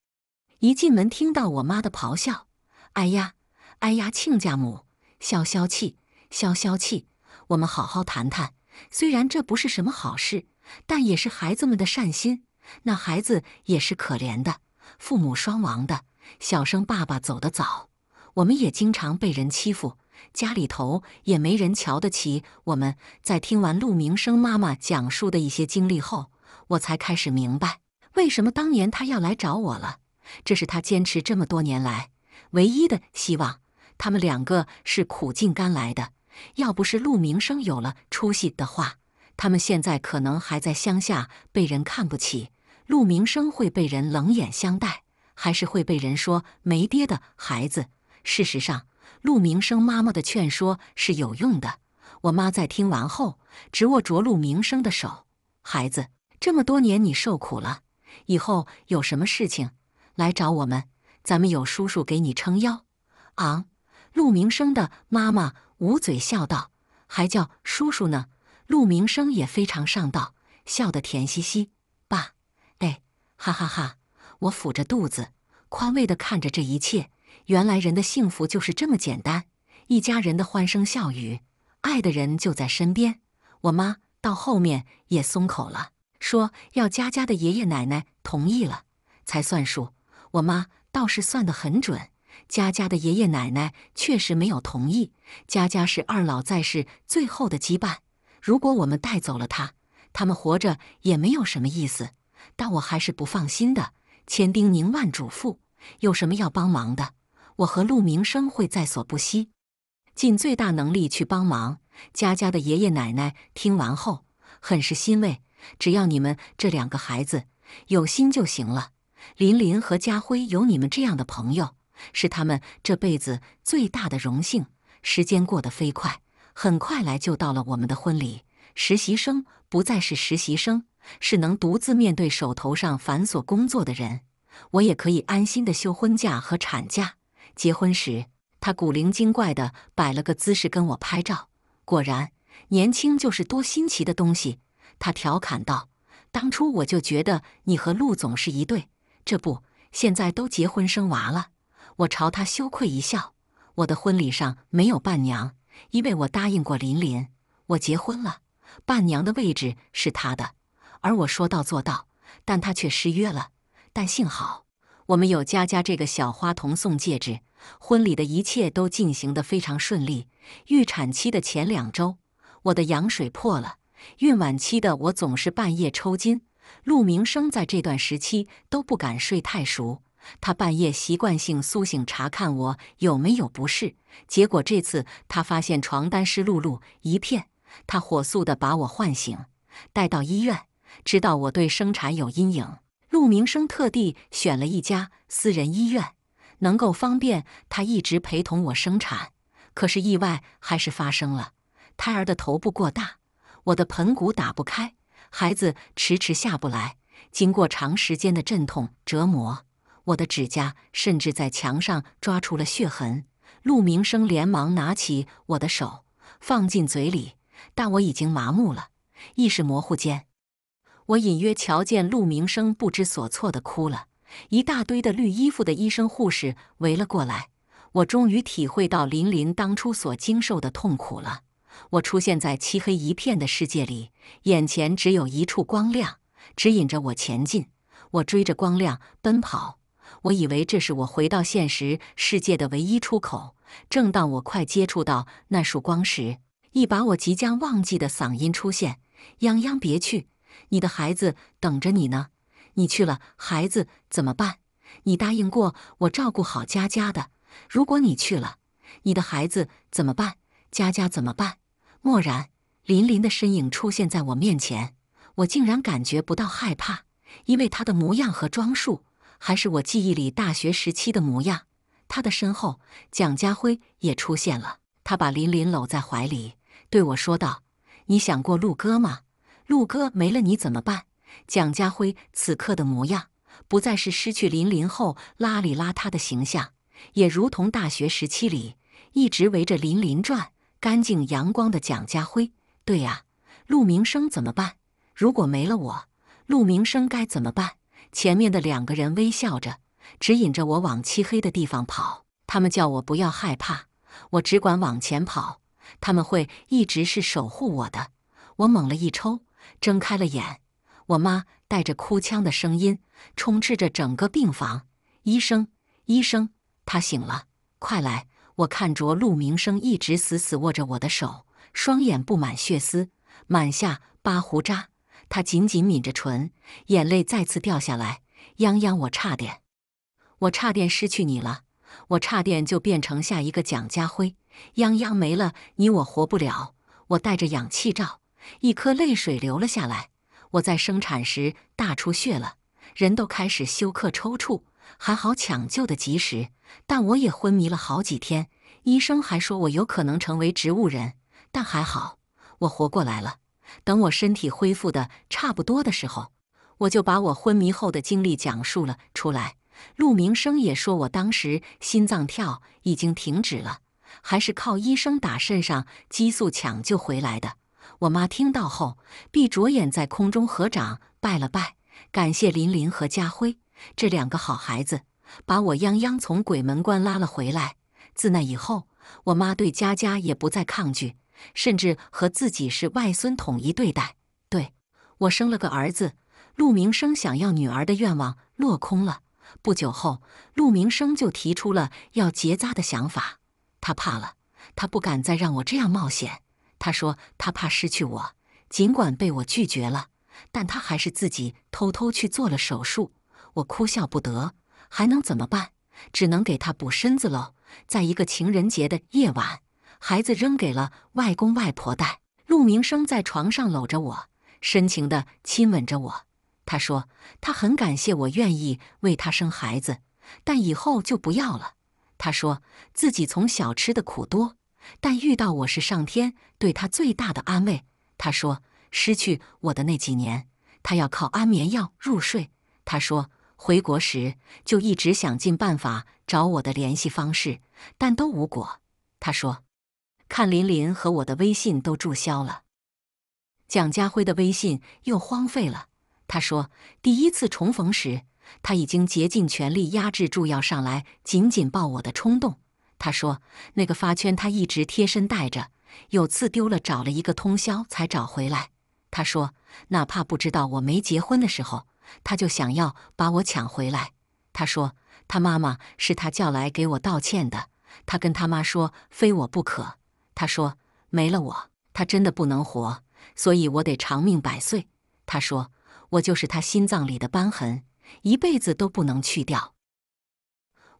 一进门听到我妈的咆哮。哎呀，哎呀，亲家母，消消气，消消气，我们好好谈谈。虽然这不是什么好事，但也是孩子们的善心。那孩子也是可怜的，父母双亡的，小生爸爸走得早，我们也经常被人欺负，家里头也没人瞧得起我们。在听完陆明生妈妈讲述的一些经历后，我才开始明白为什么当年他要来找我了。这是他坚持这么多年来。唯一的希望，他们两个是苦尽甘来的。要不是陆明生有了出息的话，他们现在可能还在乡下被人看不起，陆明生会被人冷眼相待，还是会被人说没爹的孩子。事实上，陆明生妈妈的劝说是有用的。我妈在听完后，直握着陆明生的手：“孩子，这么多年你受苦了，以后有什么事情来找我们。”咱们有叔叔给你撑腰，昂！陆明生的妈妈捂嘴笑道：“还叫叔叔呢。”陆明生也非常上道，笑得甜兮兮。爸，哎，哈哈哈！我抚着肚子，宽慰地看着这一切。原来人的幸福就是这么简单，一家人的欢声笑语，爱的人就在身边。我妈到后面也松口了，说要佳佳的爷爷奶奶同意了才算数。我妈。倒是算得很准，佳佳的爷爷奶奶确实没有同意。佳佳是二老在世最后的羁绊，如果我们带走了他，他们活着也没有什么意思。但我还是不放心的，千叮咛万嘱咐，有什么要帮忙的，我和陆明生会在所不惜，尽最大能力去帮忙。佳佳的爷爷奶奶听完后，很是欣慰，只要你们这两个孩子有心就行了。林林和家辉有你们这样的朋友，是他们这辈子最大的荣幸。时间过得飞快，很快来就到了我们的婚礼。实习生不再是实习生，是能独自面对手头上繁琐工作的人。我也可以安心的休婚假和产假。结婚时，他古灵精怪的摆了个姿势跟我拍照。果然，年轻就是多新奇的东西。他调侃道：“当初我就觉得你和陆总是一对。”这不，现在都结婚生娃了。我朝他羞愧一笑。我的婚礼上没有伴娘，因为我答应过琳琳，我结婚了，伴娘的位置是她的。而我说到做到，但她却失约了。但幸好，我们有佳佳这个小花童送戒指。婚礼的一切都进行得非常顺利。预产期的前两周，我的羊水破了。孕晚期的我总是半夜抽筋。陆明生在这段时期都不敢睡太熟，他半夜习惯性苏醒查看我有没有不适。结果这次他发现床单湿漉漉一片，他火速的把我唤醒，带到医院。知道我对生产有阴影，陆明生特地选了一家私人医院，能够方便他一直陪同我生产。可是意外还是发生了，胎儿的头部过大，我的盆骨打不开。孩子迟迟下不来，经过长时间的阵痛折磨，我的指甲甚至在墙上抓出了血痕。陆明生连忙拿起我的手放进嘴里，但我已经麻木了，意识模糊间，我隐约瞧见陆明生不知所措地哭了。一大堆的绿衣服的医生护士围了过来，我终于体会到林林当初所经受的痛苦了。我出现在漆黑一片的世界里，眼前只有一处光亮，指引着我前进。我追着光亮奔跑，我以为这是我回到现实世界的唯一出口。正当我快接触到那束光时，一把我即将忘记的嗓音出现：“泱泱，别去，你的孩子等着你呢。你去了，孩子怎么办？你答应过我照顾好佳佳的。如果你去了，你的孩子怎么办？佳佳怎么办？”蓦然，林林的身影出现在我面前，我竟然感觉不到害怕，因为他的模样和装束还是我记忆里大学时期的模样。他的身后，蒋家辉也出现了，他把林林搂在怀里，对我说道：“你想过陆哥吗？陆哥没了，你怎么办？”蒋家辉此刻的模样，不再是失去林林后邋里邋遢的形象，也如同大学时期里一直围着林林转。干净阳光的蒋家辉，对呀，陆明生怎么办？如果没了我，陆明生该怎么办？前面的两个人微笑着，指引着我往漆黑的地方跑。他们叫我不要害怕，我只管往前跑，他们会一直是守护我的。我猛了一抽，睁开了眼，我妈带着哭腔的声音充斥着整个病房：“医生，医生，他醒了，快来！”我看着陆明生一直死死握着我的手，双眼布满血丝，满下巴胡渣，他紧紧抿着唇，眼泪再次掉下来。泱泱，我差点，我差点失去你了，我差点就变成下一个蒋家辉。泱泱没了你，我活不了。我带着氧气罩，一颗泪水流了下来。我在生产时大出血了，人都开始休克抽搐。还好抢救的及时，但我也昏迷了好几天。医生还说我有可能成为植物人，但还好我活过来了。等我身体恢复的差不多的时候，我就把我昏迷后的经历讲述了出来。陆明生也说我当时心脏跳已经停止了，还是靠医生打肾上激素抢救回来的。我妈听到后，闭着眼在空中合掌拜了拜，感谢林林和家辉。这两个好孩子把我泱泱从鬼门关拉了回来。自那以后，我妈对佳佳也不再抗拒，甚至和自己是外孙统一对待。对我生了个儿子，陆明生想要女儿的愿望落空了。不久后，陆明生就提出了要结扎的想法。他怕了，他不敢再让我这样冒险。他说他怕失去我，尽管被我拒绝了，但他还是自己偷偷去做了手术。我哭笑不得，还能怎么办？只能给他补身子喽。在一个情人节的夜晚，孩子扔给了外公外婆带。陆明生在床上搂着我，深情地亲吻着我。他说他很感谢我愿意为他生孩子，但以后就不要了。他说自己从小吃的苦多，但遇到我是上天对他最大的安慰。他说失去我的那几年，他要靠安眠药入睡。他说。回国时就一直想尽办法找我的联系方式，但都无果。他说，看林林和我的微信都注销了，蒋家辉的微信又荒废了。他说，第一次重逢时，他已经竭尽全力压制住要上来紧紧抱我的冲动。他说，那个发圈他一直贴身带着，有次丢了，找了一个通宵才找回来。他说，哪怕不知道我没结婚的时候。他就想要把我抢回来。他说：“他妈妈是他叫来给我道歉的。他跟他妈说，非我不可。他说，没了我，他真的不能活。所以我得长命百岁。他说，我就是他心脏里的瘢痕，一辈子都不能去掉。”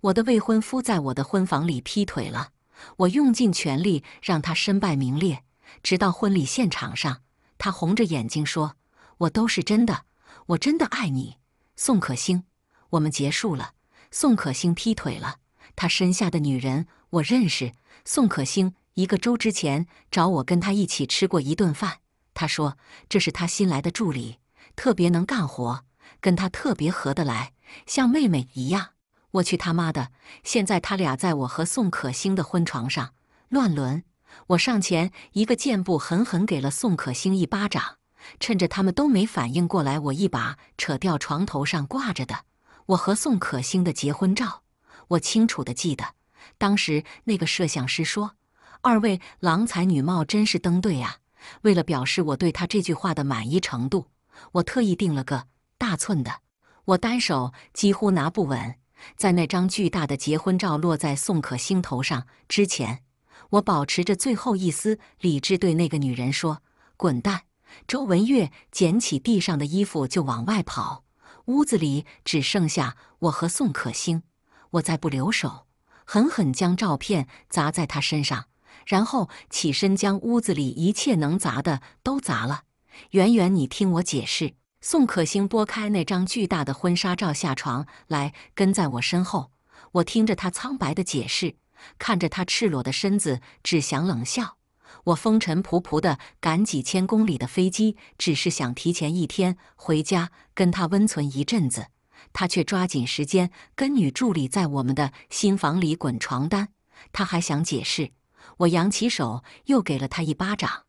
我的未婚夫在我的婚房里劈腿了。我用尽全力让他身败名裂，直到婚礼现场上，他红着眼睛说：“我都是真的。”我真的爱你，宋可星。我们结束了。宋可星劈腿了，他身下的女人我认识。宋可星一个周之前找我跟他一起吃过一顿饭，他说这是他新来的助理，特别能干活，跟他特别合得来，像妹妹一样。我去他妈的！现在他俩在我和宋可星的婚床上乱伦。我上前一个箭步，狠狠给了宋可星一巴掌。趁着他们都没反应过来，我一把扯掉床头上挂着的我和宋可星的结婚照。我清楚地记得，当时那个摄像师说：“二位郎才女貌，真是登对啊！”为了表示我对他这句话的满意程度，我特意订了个大寸的。我单手几乎拿不稳，在那张巨大的结婚照落在宋可星头上之前，我保持着最后一丝理智，对那个女人说：“滚蛋！”周文月捡起地上的衣服就往外跑，屋子里只剩下我和宋可星。我再不留手，狠狠将照片砸在他身上，然后起身将屋子里一切能砸的都砸了。圆圆，你听我解释。宋可星拨开那张巨大的婚纱照，下床来跟在我身后。我听着她苍白的解释，看着她赤裸的身子，只想冷笑。我风尘仆仆地赶几千公里的飞机，只是想提前一天回家跟他温存一阵子，他却抓紧时间跟女助理在我们的新房里滚床单。他还想解释，我扬起手又给了他一巴掌，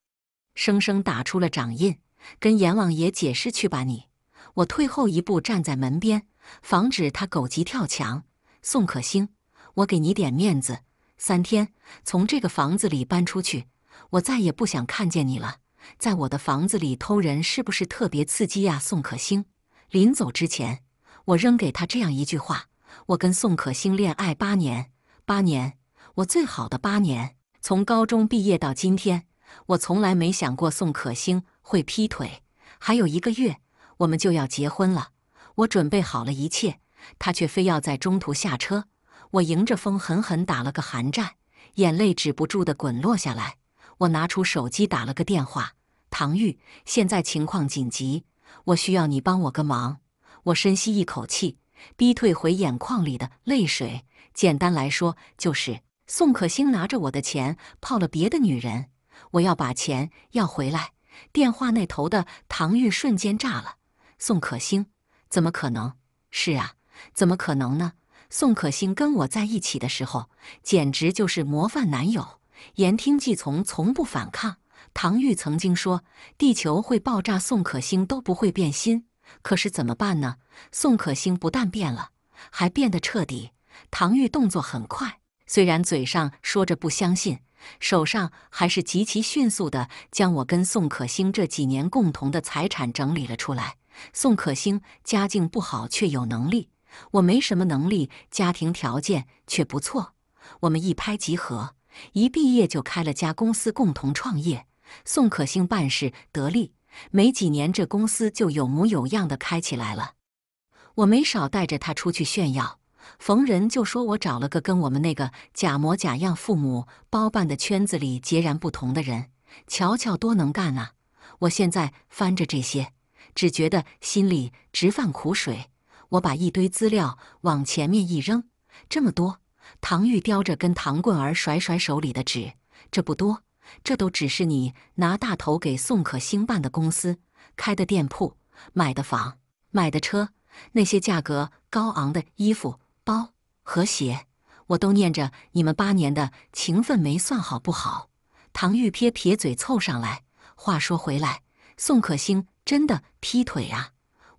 生生打出了掌印，跟阎王爷解释去吧你！我退后一步站在门边，防止他狗急跳墙。宋可星，我给你点面子，三天从这个房子里搬出去。我再也不想看见你了，在我的房子里偷人是不是特别刺激呀？宋可星，临走之前，我扔给他这样一句话：我跟宋可星恋爱八年，八年，我最好的八年，从高中毕业到今天，我从来没想过宋可星会劈腿。还有一个月，我们就要结婚了，我准备好了一切，他却非要在中途下车。我迎着风，狠狠打了个寒战，眼泪止不住地滚落下来。我拿出手机打了个电话，唐钰，现在情况紧急，我需要你帮我个忙。我深吸一口气，逼退回眼眶里的泪水。简单来说，就是宋可星拿着我的钱泡了别的女人，我要把钱要回来。电话那头的唐钰瞬间炸了：“宋可星怎么可能？是啊，怎么可能呢？宋可星跟我在一起的时候，简直就是模范男友。”言听计从，从不反抗。唐钰曾经说：“地球会爆炸，宋可星都不会变心。”可是怎么办呢？宋可星不但变了，还变得彻底。唐钰动作很快，虽然嘴上说着不相信，手上还是极其迅速地将我跟宋可星这几年共同的财产整理了出来。宋可星家境不好，却有能力；我没什么能力，家庭条件却不错。我们一拍即合。一毕业就开了家公司，共同创业。宋可兴办事得力，没几年这公司就有模有样的开起来了。我没少带着他出去炫耀，逢人就说我找了个跟我们那个假模假样、父母包办的圈子里截然不同的人，瞧瞧多能干啊！我现在翻着这些，只觉得心里直犯苦水。我把一堆资料往前面一扔，这么多。唐玉叼着根糖棍儿，甩甩手里的纸。这不多，这都只是你拿大头给宋可兴办的公司、开的店铺、买的房、买的车，那些价格高昂的衣服、包和鞋，我都念着你们八年的情分没算好，不好。唐玉撇撇嘴，凑上来。话说回来，宋可兴真的劈腿啊！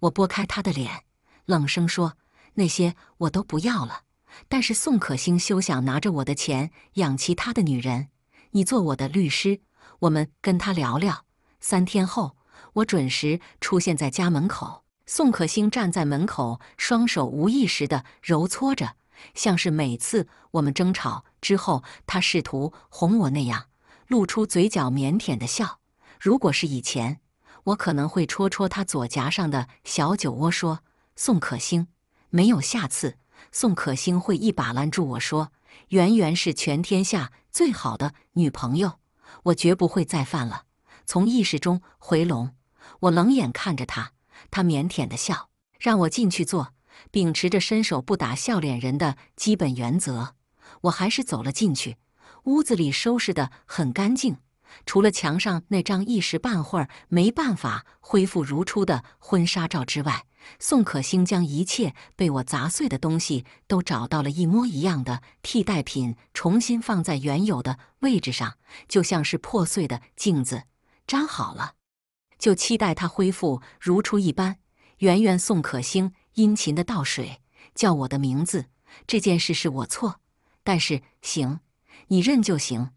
我拨开他的脸，冷声说：“那些我都不要了。”但是宋可星休想拿着我的钱养其他的女人。你做我的律师，我们跟他聊聊。三天后，我准时出现在家门口。宋可星站在门口，双手无意识地揉搓着，像是每次我们争吵之后，他试图哄我那样，露出嘴角腼腆的笑。如果是以前，我可能会戳戳他左颊上的小酒窝，说：“宋可星，没有下次。”宋可心会一把拦住我说：“媛媛是全天下最好的女朋友，我绝不会再犯了。”从意识中回笼，我冷眼看着他，他腼腆的笑，让我进去坐。秉持着伸手不打笑脸人的基本原则，我还是走了进去。屋子里收拾得很干净。除了墙上那张一时半会儿没办法恢复如初的婚纱照之外，宋可星将一切被我砸碎的东西都找到了一模一样的替代品，重新放在原有的位置上，就像是破碎的镜子，粘好了。就期待它恢复如初一般。圆圆，宋可星殷勤地倒水，叫我的名字。这件事是我错，但是行，你认就行。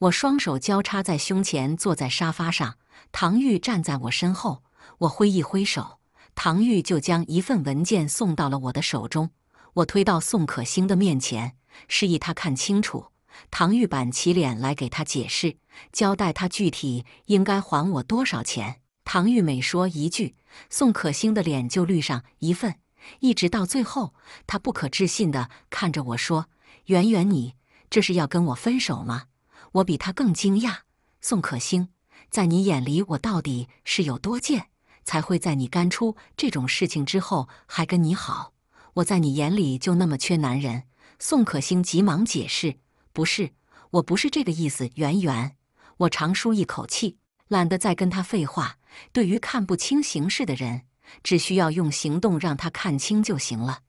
我双手交叉在胸前，坐在沙发上。唐玉站在我身后，我挥一挥手，唐玉就将一份文件送到了我的手中。我推到宋可星的面前，示意他看清楚。唐玉板起脸来给他解释，交代他具体应该还我多少钱。唐玉每说一句，宋可星的脸就绿上一份，一直到最后，他不可置信地看着我说：“圆圆，你这是要跟我分手吗？”我比他更惊讶。宋可星，在你眼里，我到底是有多贱，才会在你干出这种事情之后还跟你好？我在你眼里就那么缺男人？宋可星急忙解释：“不是，我不是这个意思，圆圆。”我长舒一口气，懒得再跟他废话。对于看不清形势的人，只需要用行动让他看清就行了。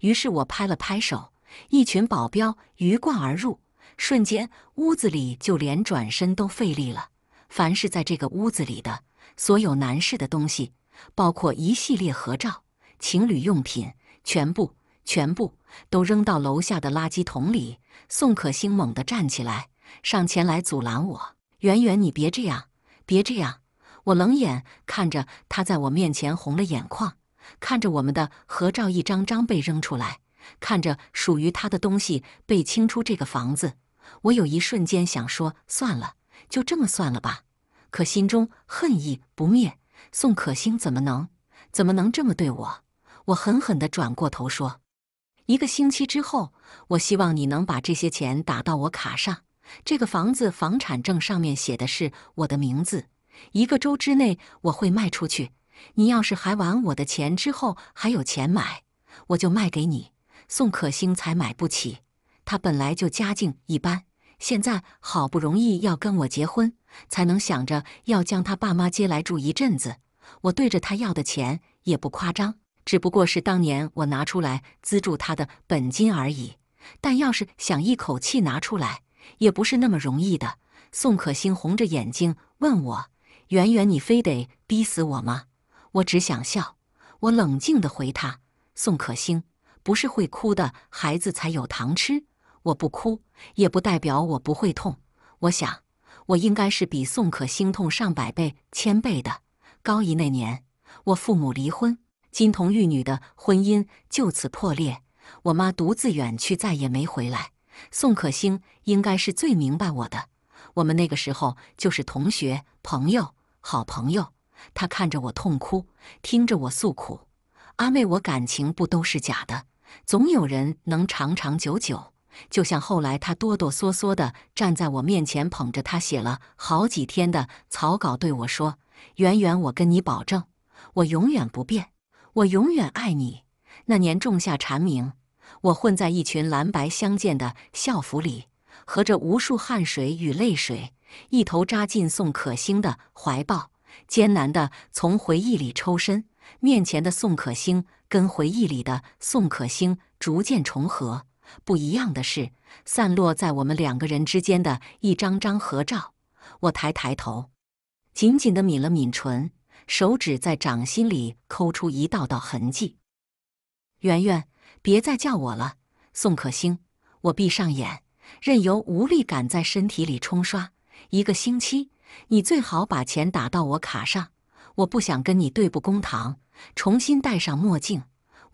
于是我拍了拍手，一群保镖鱼贯而入。瞬间，屋子里就连转身都费力了。凡是在这个屋子里的所有男士的东西，包括一系列合照、情侣用品，全部、全部都扔到楼下的垃圾桶里。宋可星猛地站起来，上前来阻拦我：“圆圆，你别这样，别这样！”我冷眼看着他在我面前红了眼眶，看着我们的合照一张张被扔出来，看着属于他的东西被清出这个房子。我有一瞬间想说算了，就这么算了吧。可心中恨意不灭，宋可星怎么能怎么能这么对我？我狠狠地转过头说：“一个星期之后，我希望你能把这些钱打到我卡上。这个房子房产证上面写的是我的名字，一个周之内我会卖出去。你要是还完我的钱之后还有钱买，我就卖给你。宋可星才买不起。”他本来就家境一般，现在好不容易要跟我结婚，才能想着要将他爸妈接来住一阵子。我对着他要的钱也不夸张，只不过是当年我拿出来资助他的本金而已。但要是想一口气拿出来，也不是那么容易的。宋可欣红着眼睛问我：“圆圆，你非得逼死我吗？”我只想笑，我冷静的回他：“宋可欣，不是会哭的孩子才有糖吃。”我不哭，也不代表我不会痛。我想，我应该是比宋可心痛上百倍、千倍的。高一那年，我父母离婚，金童玉女的婚姻就此破裂。我妈独自远去，再也没回来。宋可星应该是最明白我的。我们那个时候就是同学、朋友、好朋友。他看着我痛哭，听着我诉苦，安慰我感情不都是假的，总有人能长长久久。就像后来，他哆哆嗦嗦地站在我面前，捧着他写了好几天的草稿，对我说：“圆圆，我跟你保证，我永远不变，我永远爱你。”那年仲夏蝉鸣，我混在一群蓝白相间的校服里，和着无数汗水与泪水，一头扎进宋可星的怀抱，艰难地从回忆里抽身，面前的宋可星跟回忆里的宋可星逐渐重合。不一样的是，散落在我们两个人之间的一张张合照。我抬抬头，紧紧的抿了抿唇，手指在掌心里抠出一道道痕迹。圆圆，别再叫我了，宋可星。我闭上眼，任由无力感在身体里冲刷。一个星期，你最好把钱打到我卡上。我不想跟你对簿公堂。重新戴上墨镜。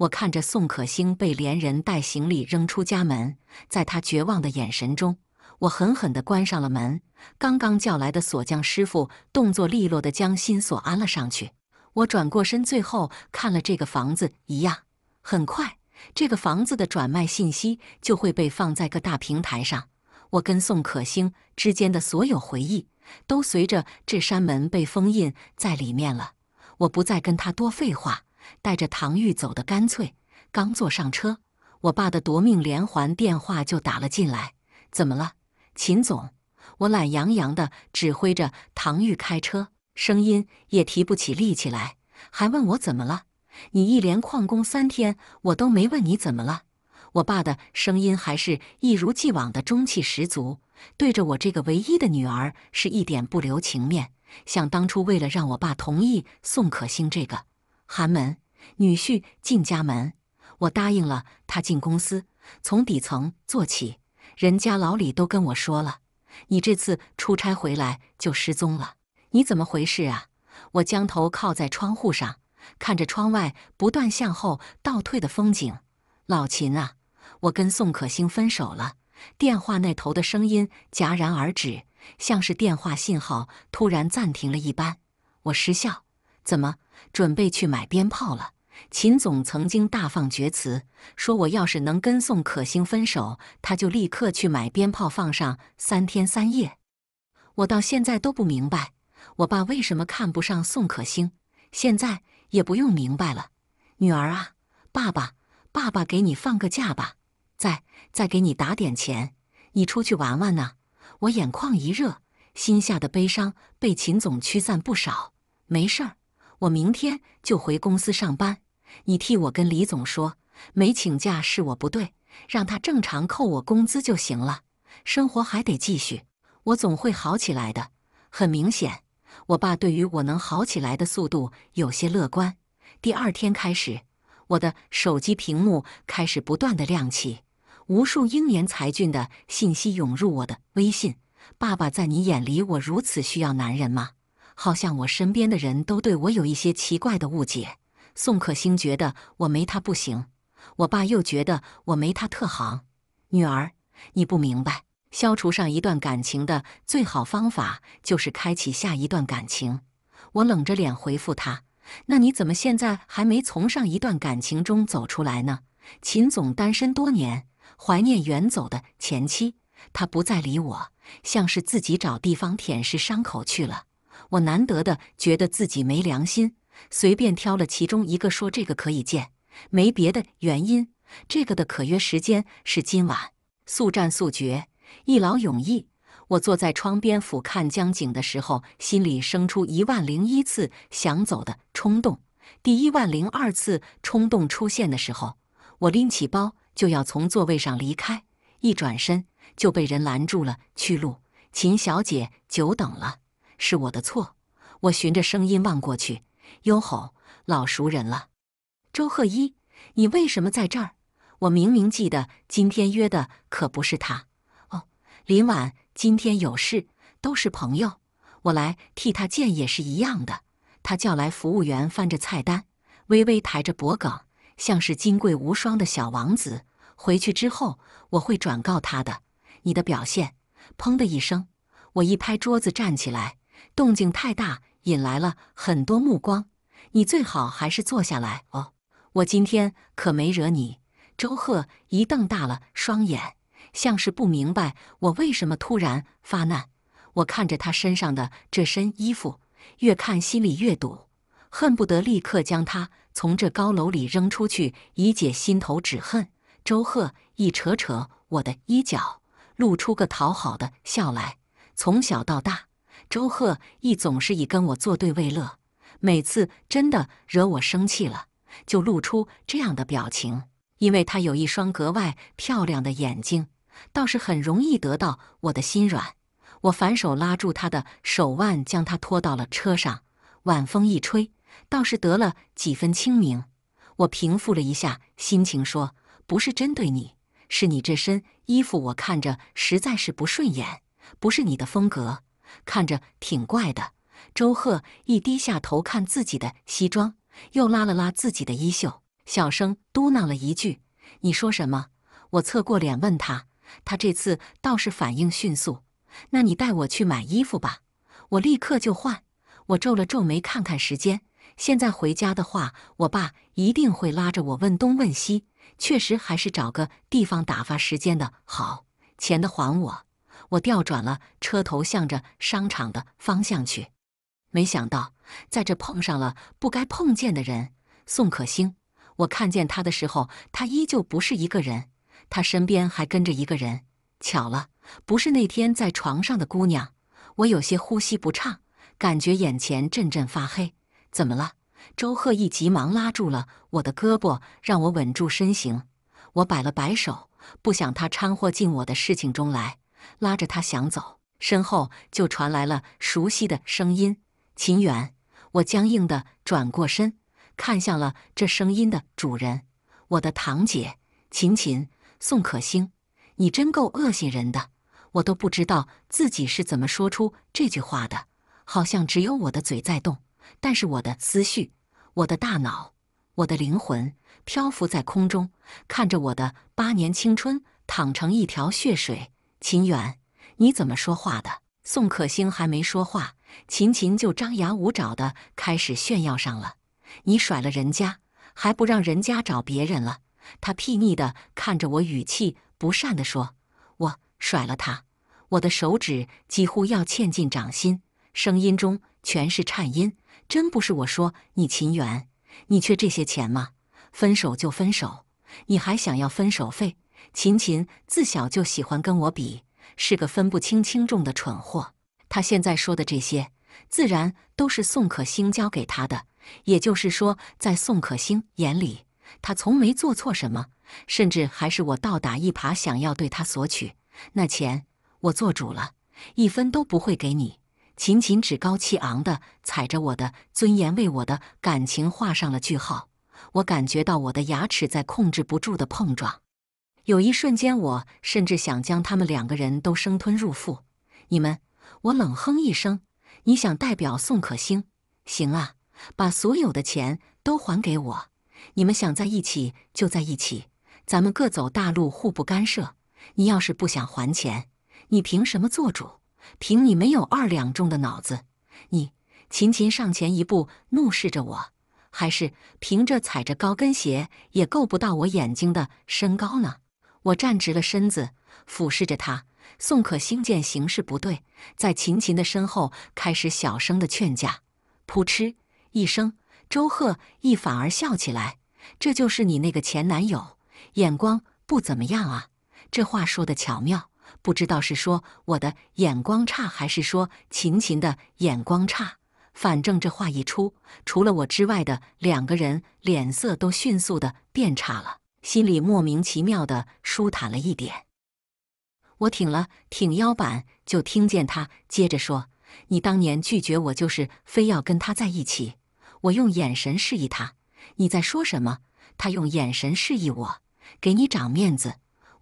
我看着宋可星被连人带行李扔出家门，在他绝望的眼神中，我狠狠地关上了门。刚刚叫来的锁匠师傅动作利落地将新锁安了上去。我转过身，最后看了这个房子一样，很快，这个房子的转卖信息就会被放在各大平台上。我跟宋可星之间的所有回忆，都随着这扇门被封印在里面了。我不再跟他多废话。带着唐钰走的干脆，刚坐上车，我爸的夺命连环电话就打了进来。怎么了，秦总？我懒洋洋的指挥着唐钰开车，声音也提不起力气来，还问我怎么了？你一连旷工三天，我都没问你怎么了。我爸的声音还是一如既往的中气十足，对着我这个唯一的女儿是一点不留情面。想当初为了让我爸同意宋可欣这个……寒门女婿进家门，我答应了他进公司，从底层做起。人家老李都跟我说了，你这次出差回来就失踪了，你怎么回事啊？我将头靠在窗户上，看着窗外不断向后倒退的风景。老秦啊，我跟宋可欣分手了。电话那头的声音戛然而止，像是电话信号突然暂停了一般。我失笑。怎么准备去买鞭炮了？秦总曾经大放厥词说，我要是能跟宋可星分手，他就立刻去买鞭炮放上三天三夜。我到现在都不明白，我爸为什么看不上宋可星。现在也不用明白了，女儿啊，爸爸，爸爸给你放个假吧，再再给你打点钱，你出去玩玩呢。我眼眶一热，心下的悲伤被秦总驱散不少。没事儿。我明天就回公司上班，你替我跟李总说，没请假是我不对，让他正常扣我工资就行了。生活还得继续，我总会好起来的。很明显，我爸对于我能好起来的速度有些乐观。第二天开始，我的手机屏幕开始不断的亮起，无数英年才俊的信息涌入我的微信。爸爸，在你眼里，我如此需要男人吗？好像我身边的人都对我有一些奇怪的误解。宋可欣觉得我没他不行，我爸又觉得我没他特好。女儿，你不明白，消除上一段感情的最好方法就是开启下一段感情。我冷着脸回复他：“那你怎么现在还没从上一段感情中走出来呢？”秦总单身多年，怀念远走的前妻，他不再理我，像是自己找地方舔舐伤口去了。我难得的觉得自己没良心，随便挑了其中一个说：“这个可以见，没别的原因。”这个的可约时间是今晚，速战速决，一劳永逸。我坐在窗边俯瞰江景的时候，心里生出一万零一次想走的冲动。第一万零二次冲动出现的时候，我拎起包就要从座位上离开，一转身就被人拦住了去路。“秦小姐，久等了。”是我的错，我循着声音望过去，哟吼，老熟人了，周贺一，你为什么在这儿？我明明记得今天约的可不是他。哦，林婉今天有事，都是朋友，我来替他见也是一样的。他叫来服务员，翻着菜单，微微抬着脖梗，像是金贵无双的小王子。回去之后我会转告他的，你的表现。砰的一声，我一拍桌子站起来。动静太大，引来了很多目光。你最好还是坐下来哦。我今天可没惹你。周贺一瞪大了双眼，像是不明白我为什么突然发难。我看着他身上的这身衣服，越看心里越堵，恨不得立刻将他从这高楼里扔出去，以解心头之恨。周贺一扯扯我的衣角，露出个讨好的笑来。从小到大。周贺亦总是以跟我作对为乐，每次真的惹我生气了，就露出这样的表情。因为他有一双格外漂亮的眼睛，倒是很容易得到我的心软。我反手拉住他的手腕，将他拖到了车上。晚风一吹，倒是得了几分清明。我平复了一下心情，说：“不是针对你，是你这身衣服，我看着实在是不顺眼，不是你的风格。”看着挺怪的，周贺一低下头看自己的西装，又拉了拉自己的衣袖，小声嘟囔了一句：“你说什么？”我侧过脸问他，他这次倒是反应迅速。那你带我去买衣服吧，我立刻就换。我皱了皱眉，看看时间，现在回家的话，我爸一定会拉着我问东问西。确实还是找个地方打发时间的好。钱的还我。我调转了车头，向着商场的方向去，没想到在这碰上了不该碰见的人——宋可星。我看见他的时候，他依旧不是一个人，他身边还跟着一个人。巧了，不是那天在床上的姑娘。我有些呼吸不畅，感觉眼前阵阵发黑。怎么了？周贺义急忙拉住了我的胳膊，让我稳住身形。我摆了摆手，不想他掺和进我的事情中来。拉着他想走，身后就传来了熟悉的声音：“秦远。”我僵硬地转过身，看向了这声音的主人——我的堂姐秦琴、宋可星，你真够恶心人的！我都不知道自己是怎么说出这句话的，好像只有我的嘴在动，但是我的思绪、我的大脑、我的灵魂漂浮在空中，看着我的八年青春躺成一条血水。秦远，你怎么说话的？宋可星还没说话，秦琴就张牙舞爪的开始炫耀上了。你甩了人家，还不让人家找别人了？他睥睨的看着我，语气不善的说：“我甩了他。”我的手指几乎要嵌进掌心，声音中全是颤音。真不是我说你，秦远，你缺这些钱吗？分手就分手，你还想要分手费？秦琴自小就喜欢跟我比，是个分不清轻重的蠢货。他现在说的这些，自然都是宋可星教给他的。也就是说，在宋可星眼里，他从没做错什么，甚至还是我倒打一耙，想要对他索取那钱。我做主了，一分都不会给你。秦琴趾高气昂的踩着我的尊严，为我的感情画上了句号。我感觉到我的牙齿在控制不住的碰撞。有一瞬间，我甚至想将他们两个人都生吞入腹。你们，我冷哼一声：“你想代表宋可星？行啊，把所有的钱都还给我。你们想在一起就在一起，咱们各走大路，互不干涉。你要是不想还钱，你凭什么做主？凭你没有二两重的脑子？你……秦琴上前一步，怒视着我，还是凭着踩着高跟鞋也够不到我眼睛的身高呢？”我站直了身子，俯视着他。宋可星见形势不对，在秦琴的身后开始小声的劝架。扑哧一声，周贺一反而笑起来：“这就是你那个前男友，眼光不怎么样啊！”这话说的巧妙，不知道是说我的眼光差，还是说秦琴的眼光差。反正这话一出，除了我之外的两个人脸色都迅速的变差了。心里莫名其妙的舒坦了一点，我挺了挺腰板，就听见他接着说：“你当年拒绝我，就是非要跟他在一起。”我用眼神示意他：“你在说什么？”他用眼神示意我：“给你长面子。”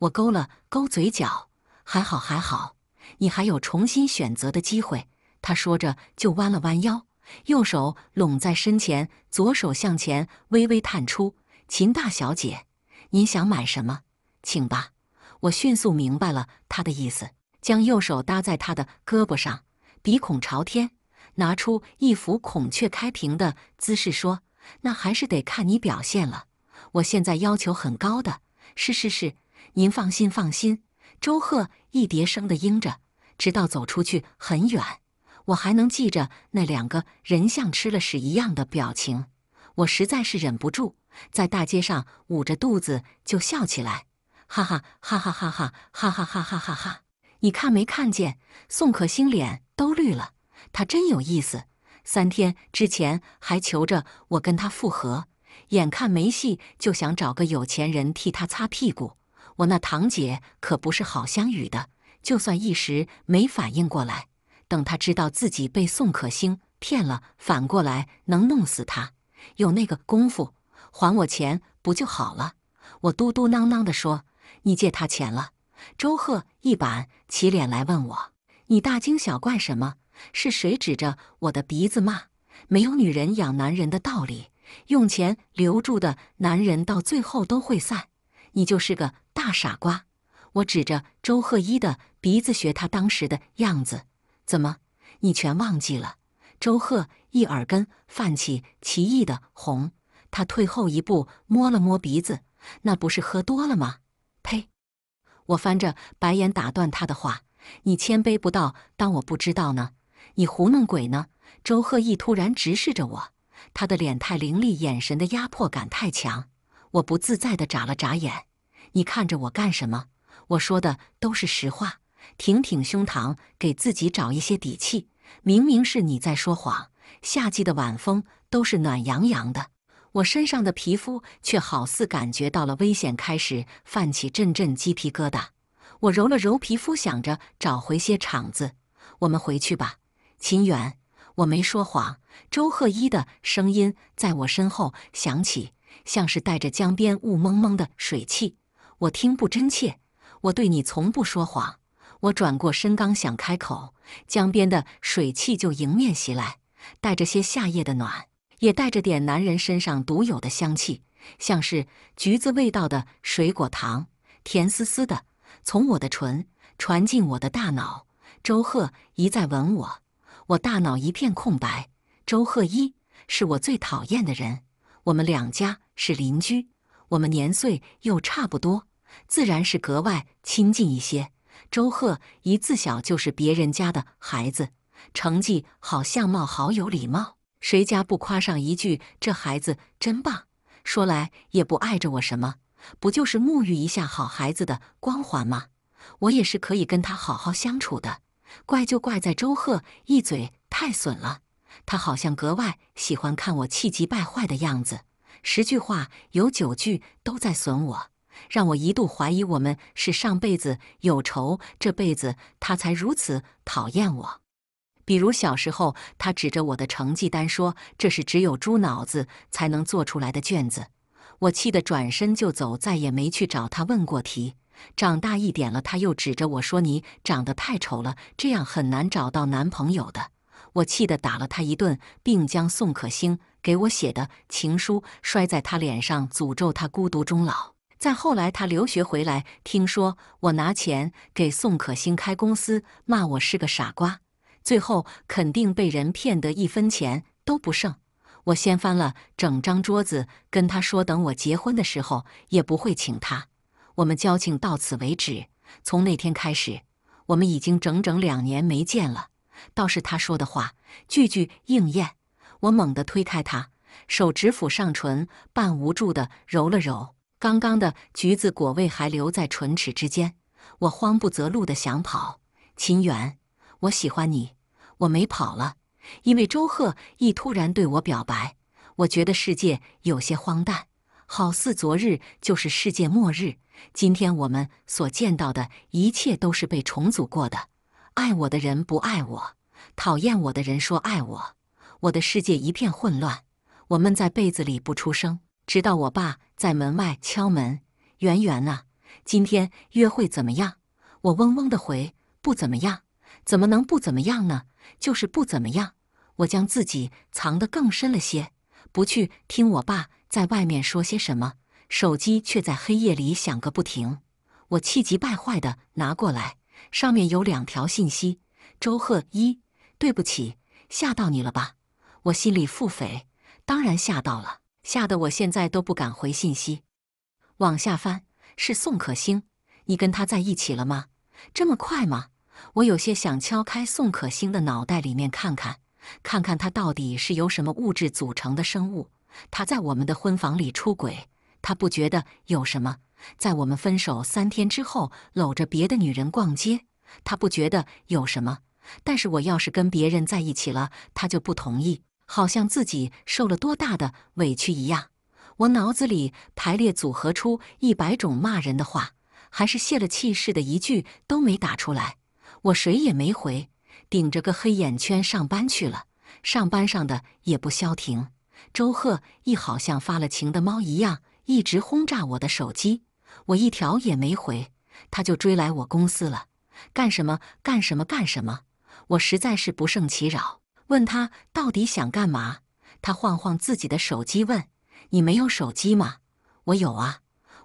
我勾了勾嘴角：“还好，还好，你还有重新选择的机会。”他说着就弯了弯腰，右手拢在身前，左手向前微微探出：“秦大小姐。”您想买什么，请吧。我迅速明白了他的意思，将右手搭在他的胳膊上，鼻孔朝天，拿出一副孔雀开屏的姿势说：“那还是得看你表现了。我现在要求很高的。”是是是，您放心放心。周贺一叠声的应着，直到走出去很远，我还能记着那两个人像吃了屎一样的表情。我实在是忍不住。在大街上捂着肚子就笑起来，哈哈哈哈哈哈哈哈哈哈哈哈你看没看见？宋可欣脸都绿了。他真有意思，三天之前还求着我跟他复合，眼看没戏，就想找个有钱人替他擦屁股。我那堂姐可不是好相与的，就算一时没反应过来，等她知道自己被宋可星骗了，反过来能弄死他，有那个功夫？还我钱不就好了？我嘟嘟囔囔地说：“你借他钱了。”周贺一板起脸来问我：“你大惊小怪什么？是谁指着我的鼻子骂？没有女人养男人的道理，用钱留住的男人到最后都会散。你就是个大傻瓜！”我指着周贺一的鼻子，学他当时的样子：“怎么？你全忘记了？”周贺一耳根泛起奇异的红。他退后一步，摸了摸鼻子，那不是喝多了吗？呸！我翻着白眼打断他的话：“你千杯不到，当我不知道呢？你糊弄鬼呢？”周鹤义突然直视着我，他的脸太凌厉，眼神的压迫感太强。我不自在地眨了眨眼：“你看着我干什么？”我说的都是实话，挺挺胸膛，给自己找一些底气。明明是你在说谎。夏季的晚风都是暖洋洋的。我身上的皮肤却好似感觉到了危险，开始泛起阵阵鸡皮疙瘩。我揉了揉皮肤，想着找回些场子。我们回去吧，秦远，我没说谎。周鹤一的声音在我身后响起，像是带着江边雾蒙蒙的水汽，我听不真切。我对你从不说谎。我转过身，刚想开口，江边的水汽就迎面袭来，带着些夏夜的暖。也带着点男人身上独有的香气，像是橘子味道的水果糖，甜丝丝的，从我的唇传进我的大脑。周贺一再吻我，我大脑一片空白。周贺一是我最讨厌的人。我们两家是邻居，我们年岁又差不多，自然是格外亲近一些。周贺一自小就是别人家的孩子，成绩好，相貌好，有礼貌。谁家不夸上一句“这孩子真棒”？说来也不碍着我什么，不就是沐浴一下好孩子的光环吗？我也是可以跟他好好相处的。怪就怪在周贺一嘴太损了，他好像格外喜欢看我气急败坏的样子，十句话有九句都在损我，让我一度怀疑我们是上辈子有仇，这辈子他才如此讨厌我。比如小时候，他指着我的成绩单说：“这是只有猪脑子才能做出来的卷子。”我气得转身就走，再也没去找他问过题。长大一点了，他又指着我说：“你长得太丑了，这样很难找到男朋友的。”我气得打了他一顿，并将宋可星给我写的情书摔在他脸上，诅咒他孤独终老。再后来，他留学回来，听说我拿钱给宋可星开公司，骂我是个傻瓜。最后肯定被人骗得一分钱都不剩。我掀翻了整张桌子，跟他说：“等我结婚的时候也不会请他。我们交情到此为止。从那天开始，我们已经整整两年没见了。倒是他说的话，句句应验。我猛地推开他，手指抚上唇，半无助地揉了揉刚刚的橘子果味还留在唇齿之间。我慌不择路地想跑，秦远，我喜欢你，我没跑了，因为周贺一突然对我表白。我觉得世界有些荒诞，好似昨日就是世界末日。今天我们所见到的一切都是被重组过的。爱我的人不爱我，讨厌我的人说爱我。我的世界一片混乱。我闷在被子里不出声，直到我爸在门外敲门：“圆圆啊，今天约会怎么样？”我嗡嗡的回：“不怎么样。”怎么能不怎么样呢？就是不怎么样。我将自己藏得更深了些，不去听我爸在外面说些什么。手机却在黑夜里响个不停。我气急败坏的拿过来，上面有两条信息：周贺一，对不起，吓到你了吧？我心里腹诽，当然吓到了，吓得我现在都不敢回信息。往下翻，是宋可星，你跟他在一起了吗？这么快吗？我有些想敲开宋可星的脑袋，里面看看，看看他到底是由什么物质组成的生物。他在我们的婚房里出轨，他不觉得有什么；在我们分手三天之后搂着别的女人逛街，他不觉得有什么。但是我要是跟别人在一起了，他就不同意，好像自己受了多大的委屈一样。我脑子里排列组合出一百种骂人的话，还是泄了气似的，一句都没打出来。我谁也没回，顶着个黑眼圈上班去了。上班上的也不消停，周贺一好像发了情的猫一样，一直轰炸我的手机，我一条也没回，他就追来我公司了，干什么干什么干什么？我实在是不胜其扰，问他到底想干嘛？他晃晃自己的手机问：“你没有手机吗？”“我有啊。”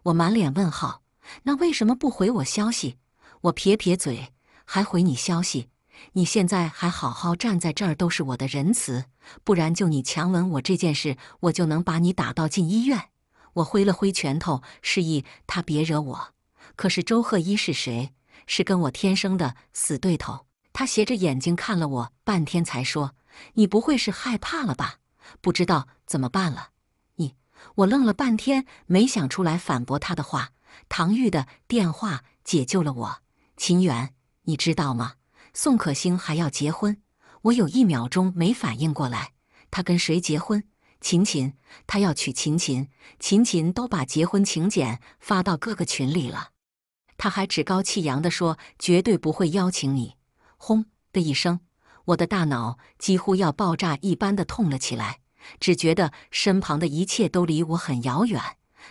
我满脸问号，“那为什么不回我消息？”我撇撇嘴。还回你消息，你现在还好好站在这儿都是我的仁慈，不然就你强吻我这件事，我就能把你打到进医院。我挥了挥拳头，示意他别惹我。可是周贺一是谁？是跟我天生的死对头。他斜着眼睛看了我半天，才说：“你不会是害怕了吧？不知道怎么办了。”你我愣了半天，没想出来反驳他的话。唐玉的电话解救了我，秦远。你知道吗？宋可星还要结婚，我有一秒钟没反应过来，他跟谁结婚？秦琴，他要娶秦琴，秦琴都把结婚请柬发到各个群里了，他还趾高气扬地说绝对不会邀请你。轰的一声，我的大脑几乎要爆炸一般的痛了起来，只觉得身旁的一切都离我很遥远，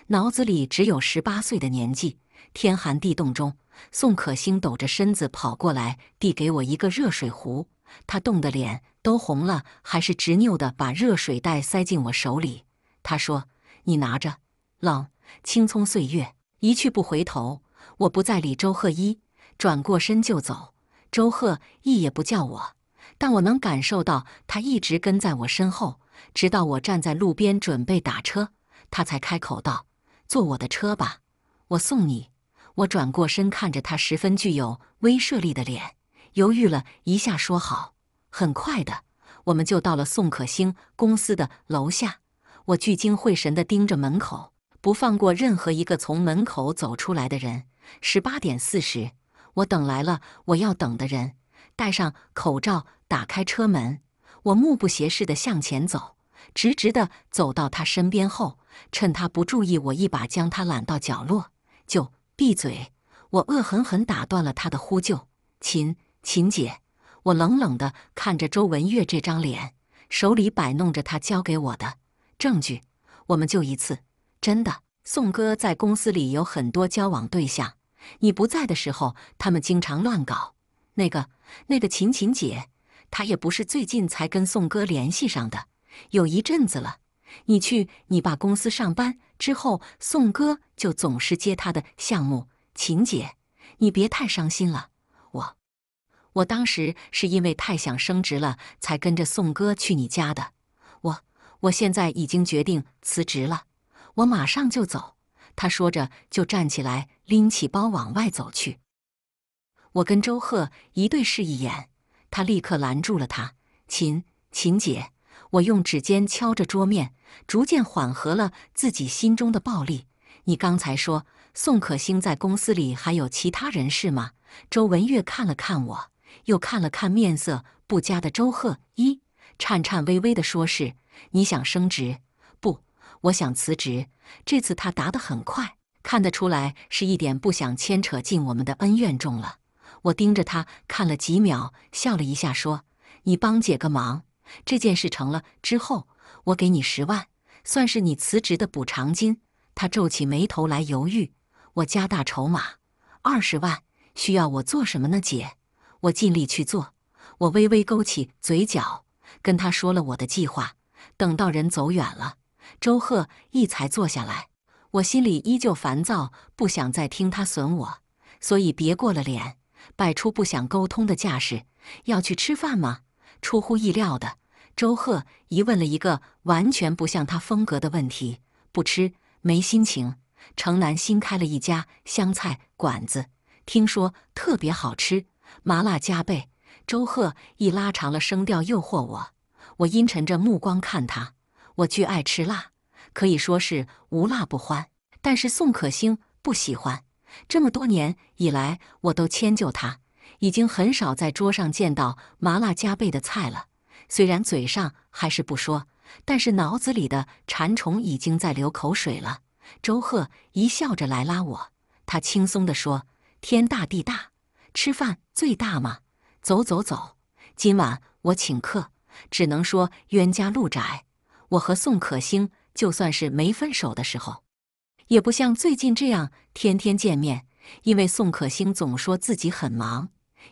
脑子里只有十八岁的年纪，天寒地冻中。宋可心抖着身子跑过来，递给我一个热水壶。他冻得脸都红了，还是执拗地把热水袋塞进我手里。他说：“你拿着，冷。”青葱岁月一去不回头。我不再理周鹤一，转过身就走。周鹤一也不叫我，但我能感受到他一直跟在我身后，直到我站在路边准备打车，他才开口道：“坐我的车吧，我送你。”我转过身，看着他十分具有威慑力的脸，犹豫了一下，说：“好。”很快的，我们就到了宋可星公司的楼下。我聚精会神地盯着门口，不放过任何一个从门口走出来的人。十八点四十，我等来了我要等的人，戴上口罩，打开车门，我目不斜视地向前走，直直地走到他身边后，趁他不注意，我一把将他揽到角落，就。闭嘴！我恶狠狠打断了他的呼救。秦秦姐，我冷冷的看着周文月这张脸，手里摆弄着他交给我的证据。我们就一次，真的。宋哥在公司里有很多交往对象，你不在的时候，他们经常乱搞。那个那个秦秦姐，她也不是最近才跟宋哥联系上的，有一阵子了。你去你爸公司上班之后，宋哥就总是接他的项目。秦姐，你别太伤心了。我，我当时是因为太想升职了，才跟着宋哥去你家的。我，我现在已经决定辞职了，我马上就走。他说着就站起来，拎起包往外走去。我跟周贺一对视一眼，他立刻拦住了他。秦，秦姐。我用指尖敲着桌面，逐渐缓和了自己心中的暴力。你刚才说宋可星在公司里还有其他人是吗？周文月看了看我，又看了看面色不佳的周贺，一颤颤巍巍地说：“是。你想升职？不，我想辞职。”这次他答得很快，看得出来是一点不想牵扯进我们的恩怨中了。我盯着他看了几秒，笑了一下说：“你帮姐个忙。”这件事成了之后，我给你十万，算是你辞职的补偿金。他皱起眉头来犹豫。我加大筹码，二十万。需要我做什么呢，姐？我尽力去做。我微微勾起嘴角，跟他说了我的计划。等到人走远了，周贺一才坐下来。我心里依旧烦躁，不想再听他损我，所以别过了脸，摆出不想沟通的架势。要去吃饭吗？出乎意料的，周贺一问了一个完全不像他风格的问题：不吃，没心情。城南新开了一家湘菜馆子，听说特别好吃，麻辣加倍。周贺一拉长了声调诱惑我，我阴沉着目光看他。我巨爱吃辣，可以说是无辣不欢。但是宋可星不喜欢，这么多年以来我都迁就他。已经很少在桌上见到麻辣加倍的菜了，虽然嘴上还是不说，但是脑子里的馋虫已经在流口水了。周贺一笑着来拉我，他轻松地说：“天大地大，吃饭最大嘛。走走走，今晚我请客。”只能说冤家路窄，我和宋可星就算是没分手的时候，也不像最近这样天天见面，因为宋可星总说自己很忙。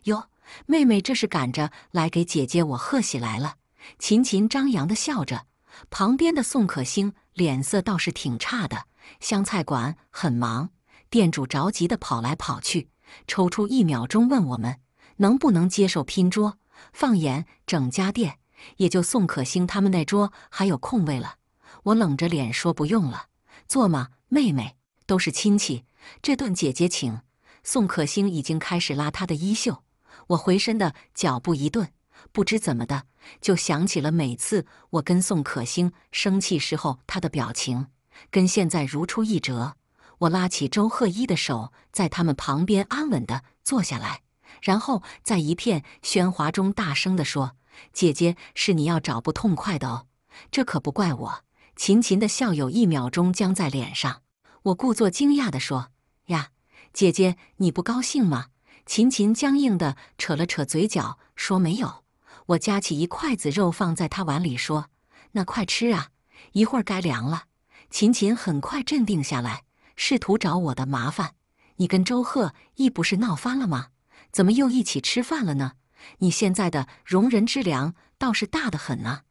哟，妹妹，这是赶着来给姐姐我贺喜来了。琴琴张扬的笑着，旁边的宋可星脸色倒是挺差的。湘菜馆很忙，店主着急的跑来跑去，抽出一秒钟问我们能不能接受拼桌。放眼整家店，也就宋可星他们那桌还有空位了。我冷着脸说不用了，坐嘛，妹妹，都是亲戚，这顿姐姐请。宋可星已经开始拉他的衣袖。我回身的脚步一顿，不知怎么的，就想起了每次我跟宋可星生气时候他的表情，跟现在如出一辙。我拉起周鹤一的手，在他们旁边安稳的坐下来，然后在一片喧哗中大声的说：“姐姐，是你要找不痛快的哦，这可不怪我。”秦秦的笑有一秒钟僵在脸上，我故作惊讶的说：“呀，姐姐，你不高兴吗？”秦秦僵硬地扯了扯嘴角，说：“没有。”我夹起一筷子肉放在他碗里，说：“那快吃啊，一会儿该凉了。”秦秦很快镇定下来，试图找我的麻烦：“你跟周贺一不是闹翻了吗？怎么又一起吃饭了呢？你现在的容人之量倒是大得很啊！”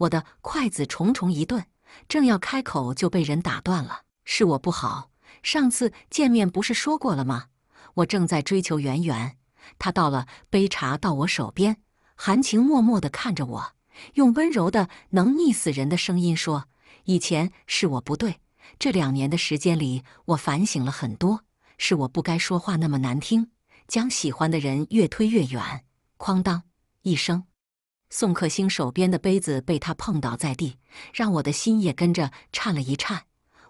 我的筷子重重一顿，正要开口，就被人打断了：“是我不好，上次见面不是说过了吗？”我正在追求圆圆，他倒了杯茶到我手边，含情脉脉地看着我，用温柔的能腻死人的声音说：“以前是我不对，这两年的时间里，我反省了很多，是我不该说话那么难听，将喜欢的人越推越远。”哐当一声，宋克星手边的杯子被他碰倒在地，让我的心也跟着颤了一颤。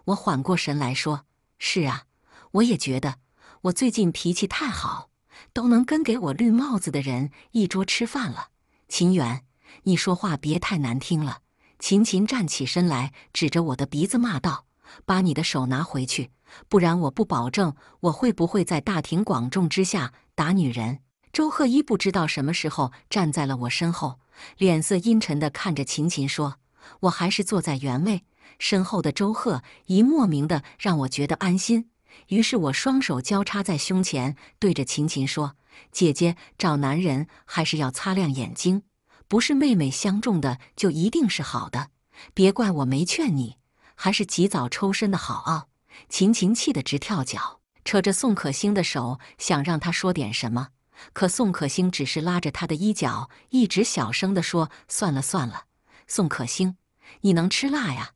我缓过神来说：“是啊，我也觉得。”我最近脾气太好，都能跟给我绿帽子的人一桌吃饭了。秦源，你说话别太难听了。秦琴站起身来，指着我的鼻子骂道：“把你的手拿回去，不然我不保证我会不会在大庭广众之下打女人。”周鹤一不知道什么时候站在了我身后，脸色阴沉的看着秦琴说：“我还是坐在原位。”身后的周贺一莫名的让我觉得安心。于是我双手交叉在胸前，对着琴琴说：“姐姐找男人还是要擦亮眼睛，不是妹妹相中的就一定是好的。别怪我没劝你，还是及早抽身的好。”琴琴气得直跳脚，扯着宋可星的手，想让他说点什么。可宋可星只是拉着她的衣角，一直小声地说：“算了算了，宋可星，你能吃辣呀？”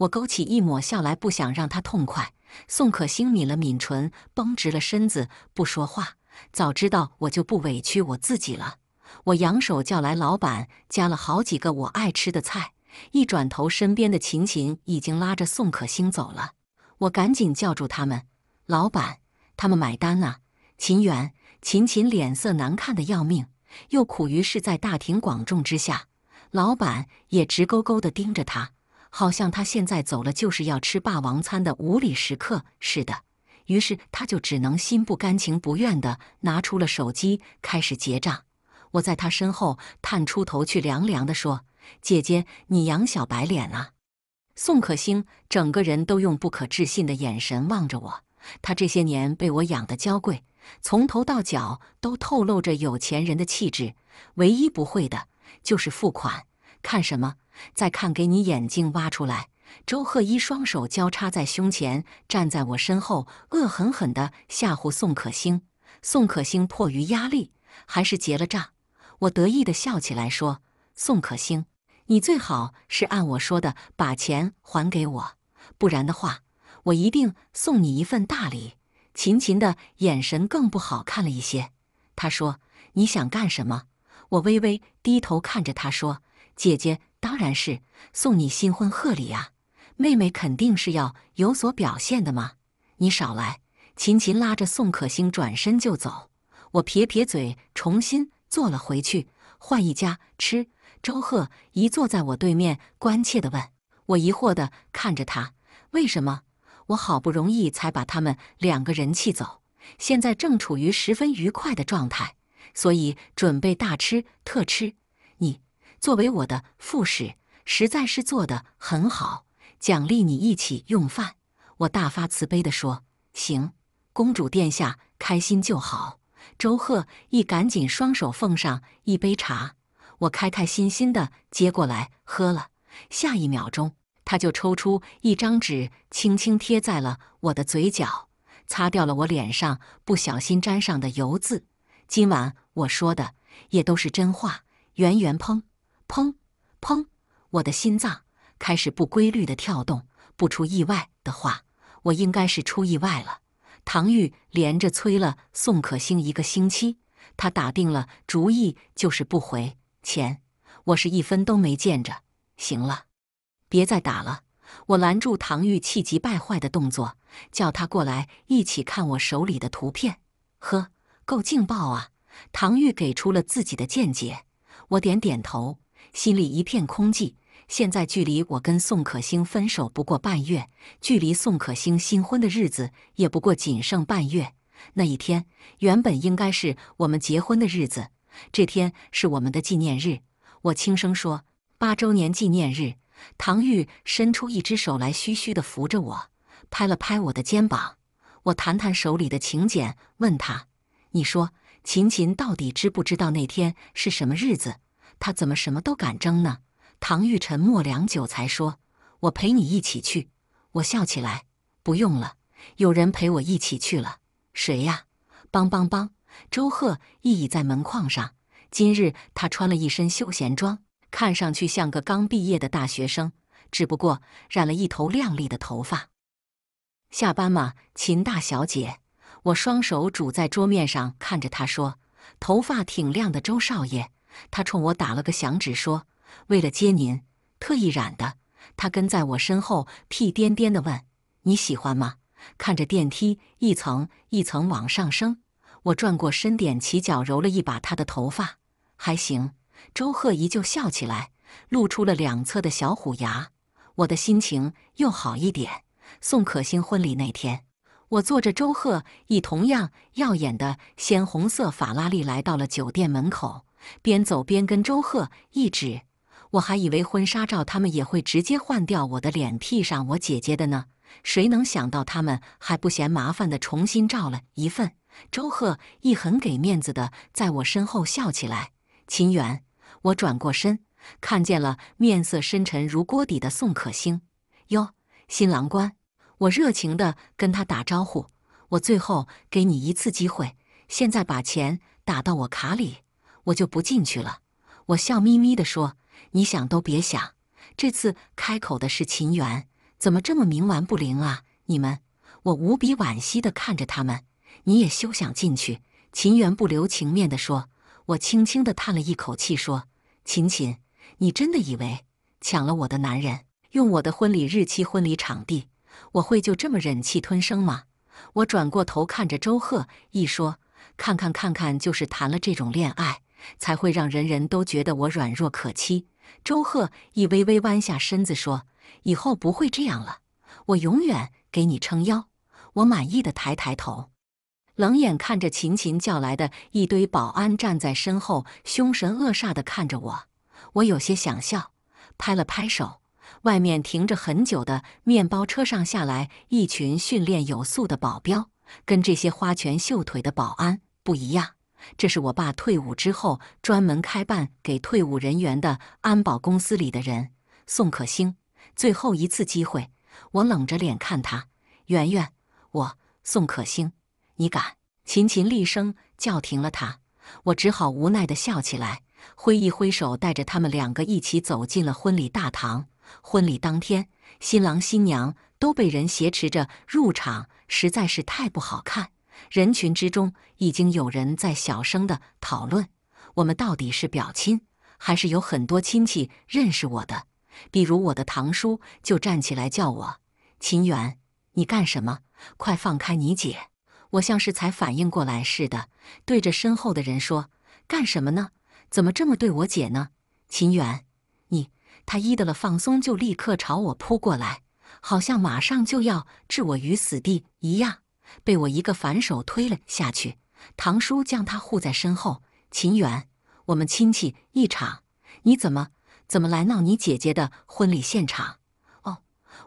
我勾起一抹笑来，不想让他痛快。宋可兴抿了抿唇，绷直了身子，不说话。早知道我就不委屈我自己了。我扬手叫来老板，加了好几个我爱吃的菜。一转头，身边的秦琴已经拉着宋可兴走了。我赶紧叫住他们：“老板，他们买单了。”秦远、秦琴脸色难看的要命，又苦于是在大庭广众之下，老板也直勾勾的盯着他。好像他现在走了就是要吃霸王餐的无理时刻似的，于是他就只能心不甘情不愿地拿出了手机开始结账。我在他身后探出头去，凉凉地说：“姐姐，你养小白脸啊？”宋可星整个人都用不可置信的眼神望着我。他这些年被我养得娇贵，从头到脚都透露着有钱人的气质，唯一不会的就是付款。看什么？再看，给你眼睛挖出来！周贺一双手交叉在胸前，站在我身后，恶狠狠地吓唬宋可星。宋可星迫于压力，还是结了账。我得意地笑起来，说：“宋可星，你最好是按我说的把钱还给我，不然的话，我一定送你一份大礼。”秦秦的眼神更不好看了一些。他说：“你想干什么？”我微微低头看着他，说：“姐姐。”当然是送你新婚贺礼啊！妹妹肯定是要有所表现的嘛！你少来！琴琴拉着宋可星转身就走。我撇撇嘴，重新坐了回去，换一家吃。周贺一坐在我对面，关切的问我，疑惑的看着他，为什么？我好不容易才把他们两个人气走，现在正处于十分愉快的状态，所以准备大吃特吃。作为我的副使，实在是做得很好，奖励你一起用饭。我大发慈悲地说：“行，公主殿下开心就好。”周贺亦赶紧双手奉上一杯茶，我开开心心地接过来喝了。下一秒钟，他就抽出一张纸，轻轻贴在了我的嘴角，擦掉了我脸上不小心沾上的油渍。今晚我说的也都是真话。圆圆砰。砰砰！我的心脏开始不规律的跳动。不出意外的话，我应该是出意外了。唐玉连着催了宋可星一个星期，他打定了主意，就是不回钱。我是一分都没见着。行了，别再打了。我拦住唐玉气急败坏的动作，叫他过来一起看我手里的图片。呵，够劲爆啊！唐玉给出了自己的见解，我点点头。心里一片空寂。现在距离我跟宋可星分手不过半月，距离宋可星新婚的日子也不过仅剩半月。那一天原本应该是我们结婚的日子，这天是我们的纪念日。我轻声说：“八周年纪念日。”唐玉伸出一只手来，虚虚的扶着我，拍了拍我的肩膀。我弹弹手里的请柬，问他：“你说，琴琴到底知不知道那天是什么日子？”他怎么什么都敢争呢？唐玉沉默良久，才说：“我陪你一起去。”我笑起来：“不用了，有人陪我一起去了。谁呀？”“帮帮帮！周贺一倚在门框上。今日他穿了一身休闲装，看上去像个刚毕业的大学生，只不过染了一头亮丽的头发。下班吗，秦大小姐？我双手拄在桌面上，看着他说：“头发挺亮的，周少爷。”他冲我打了个响指，说：“为了接您，特意染的。”他跟在我身后，屁颠颠的问：“你喜欢吗？”看着电梯一层一层往上升，我转过身，踮起脚揉了一把他的头发，还行。周贺依就笑起来，露出了两侧的小虎牙，我的心情又好一点。宋可欣婚礼那天，我坐着周贺一同样耀眼的鲜红色法拉利来到了酒店门口。边走边跟周贺一指，我还以为婚纱照他们也会直接换掉我的脸，替上我姐姐的呢。谁能想到他们还不嫌麻烦的重新照了一份？周贺一很给面子的在我身后笑起来。秦远，我转过身，看见了面色深沉如锅底的宋可星。哟，新郎官，我热情的跟他打招呼。我最后给你一次机会，现在把钱打到我卡里。我就不进去了，我笑眯眯地说：“你想都别想。”这次开口的是秦源，怎么这么冥顽不灵啊？你们，我无比惋惜的看着他们。你也休想进去，秦源不留情面的说。我轻轻的叹了一口气说：“秦秦，你真的以为抢了我的男人，用我的婚礼日期、婚礼场地，我会就这么忍气吞声吗？”我转过头看着周贺一说：“看看看看，就是谈了这种恋爱。”才会让人人都觉得我软弱可欺。周贺一微微弯下身子说：“以后不会这样了，我永远给你撑腰。”我满意的抬抬头，冷眼看着秦琴叫来的一堆保安站在身后，凶神恶煞的看着我。我有些想笑，拍了拍手。外面停着很久的面包车上下来一群训练有素的保镖，跟这些花拳绣腿的保安不一样。这是我爸退伍之后专门开办给退伍人员的安保公司里的人，宋可星，最后一次机会，我冷着脸看他。圆圆，我宋可星，你敢？秦秦厉声叫停了他。我只好无奈地笑起来，挥一挥手，带着他们两个一起走进了婚礼大堂。婚礼当天，新郎新娘都被人挟持着入场，实在是太不好看。人群之中已经有人在小声的讨论：我们到底是表亲，还是有很多亲戚认识我的？比如我的堂叔就站起来叫我：“秦远，你干什么？快放开你姐！”我像是才反应过来似的，对着身后的人说：“干什么呢？怎么这么对我姐呢？”秦远，你……他一得了放松，就立刻朝我扑过来，好像马上就要置我于死地一样。被我一个反手推了下去，堂叔将他护在身后。秦远，我们亲戚一场，你怎么怎么来闹你姐姐的婚礼现场？哦，